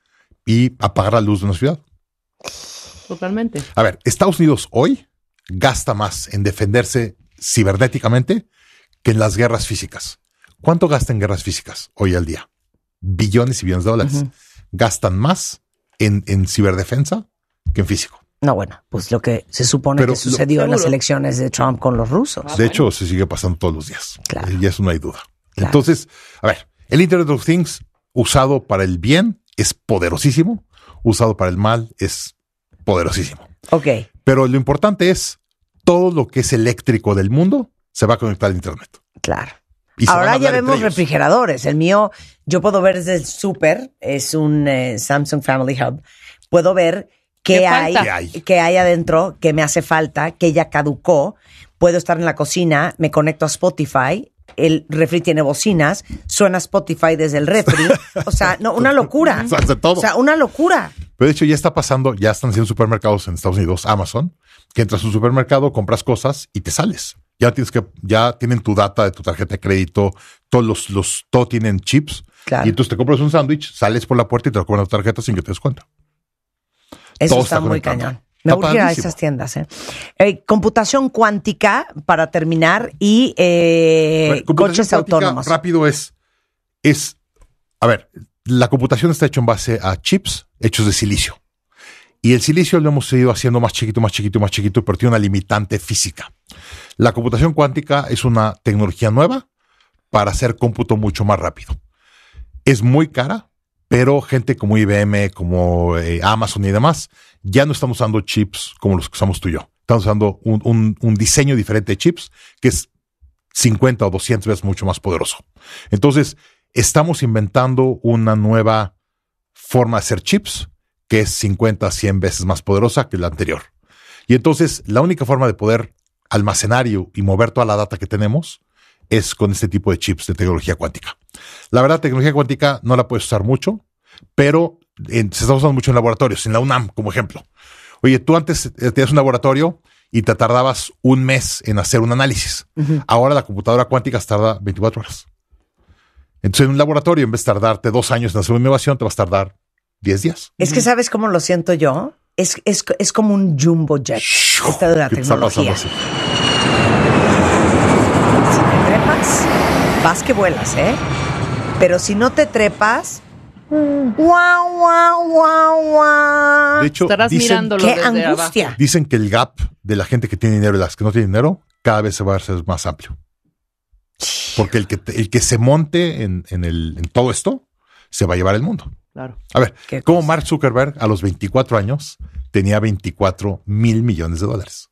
y apagar la luz de una ciudad. Totalmente. A ver, Estados Unidos hoy gasta más en defenderse cibernéticamente que en las guerras físicas. ¿Cuánto gastan guerras físicas hoy al día? Billones y billones de dólares. Gastan más en, ciberdefensa que en físico. No, bueno, pues lo que se supone que sucedió en las elecciones de Trump con los rusos. De hecho, se sigue pasando todos los días. Claro. Y eso no hay duda. Entonces, a ver, el Internet of Things usado para el bien es poderosísimo, usado para el mal es poderosísimo. Ok. Pero lo importante es todo lo que es eléctrico del mundo se va a conectar al Internet. Claro. Ahora ya vemos refrigeradores. El mío, yo puedo ver desde el súper, es un eh, Samsung Family Hub, puedo ver qué, hay, hay adentro, qué me hace falta, qué ya caducó. Puedo estar en la cocina, me conecto a Spotify, el refri tiene bocinas, suena Spotify desde el refri. O sea, no, una locura. o sea, una locura. Pero de hecho ya está pasando, ya están haciendo supermercados en Estados Unidos, Amazon, que entras a un supermercado, compras cosas y te sales ya tienes que, ya tienen tu data de tu tarjeta de crédito, todos los, los, tienen chips. Y entonces te compras un sándwich, sales por la puerta y te lo cobran tu tarjeta sin que te des cuenta. Eso está, muy cañón. Me urge a esas tiendas. ¿eh? Eh, computación cuántica, para terminar, y eh, coches autónomos. Rápido es, es, a ver, la computación está hecha en base a chips hechos de silicio. Y el silicio lo hemos ido haciendo más chiquito, más chiquito, más chiquito, pero tiene una limitante física. La computación cuántica es una tecnología nueva para hacer cómputo mucho más rápido. Es muy cara, pero gente como IBM, como eh, Amazon y demás, ya no estamos usando chips como los que usamos tú y yo. Estamos usando un, un diseño diferente de chips que es 50 o 200 veces mucho más poderoso. Entonces, estamos inventando una nueva forma de hacer chips que es 50, 100 veces más poderosa que la anterior. Y entonces la única forma de poder almacenar y, mover toda la data que tenemos es con este tipo de chips de tecnología cuántica. La verdad, tecnología cuántica no la puedes usar mucho, pero se está usando mucho en laboratorios, en la UNAM, como ejemplo. Oye, tú antes eh, tenías un laboratorio y te tardabas un mes en hacer un análisis. Ahora la computadora cuántica tarda 24 horas. Entonces, en un laboratorio, en vez de tardarte dos años en hacer una innovación, te vas a tardar 10 días. Es que sabes cómo lo siento yo. Es, es, es como un jumbo jet. Está esta de la tecnología. si te trepas, vas que vuelas, ¿eh? Pero si no te trepas, Guau, guau, guau, guau. De hecho, Estarás dicen, mirándolo qué angustia. Dicen que el gap de la gente que tiene dinero y las que no tienen dinero cada vez se va a hacer más amplio. Porque el que, el que se monte en, en, el, en todo esto se va a llevar el mundo. Claro. A ver, como Mark Zuckerberg a los 24 años tenía 24 mil millones de dólares?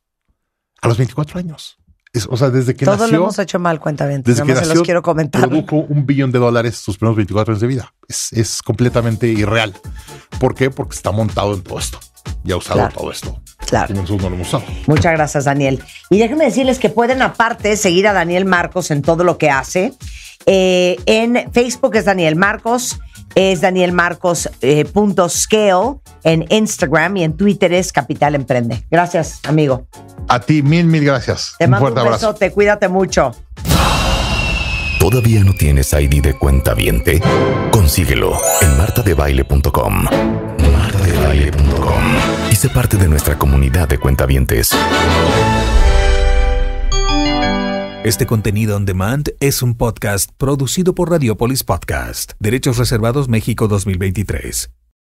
A los 24 años. Es, o sea, desde que nació. Todo lo hemos hecho mal, cuenta Desde que se los quiero comentar. un billón de dólares sus primeros 24 años de vida. Es, completamente irreal. ¿Por qué? Porque está montado en todo esto y ha usado todo esto. Claro. Nosotros no lo hemos usado. Muchas gracias, Daniel. Y déjenme decirles que pueden, aparte, seguir a Daniel Marcos en todo lo que hace. Eh, en Facebook es Daniel Marcos es Daniel Marcos eh, en Instagram y en Twitter es Capital Emprende. Gracias, amigo. A ti, mil, mil gracias. Te un un abrazo. Te cuídate mucho. ¿Todavía no tienes ID de cuenta viente? Consíguelo en martadebaile.com. Martadebaile.com. Y sé parte de nuestra comunidad de cuentavientes. Este contenido on demand es un podcast producido por Radiopolis Podcast, Derechos Reservados México 2023.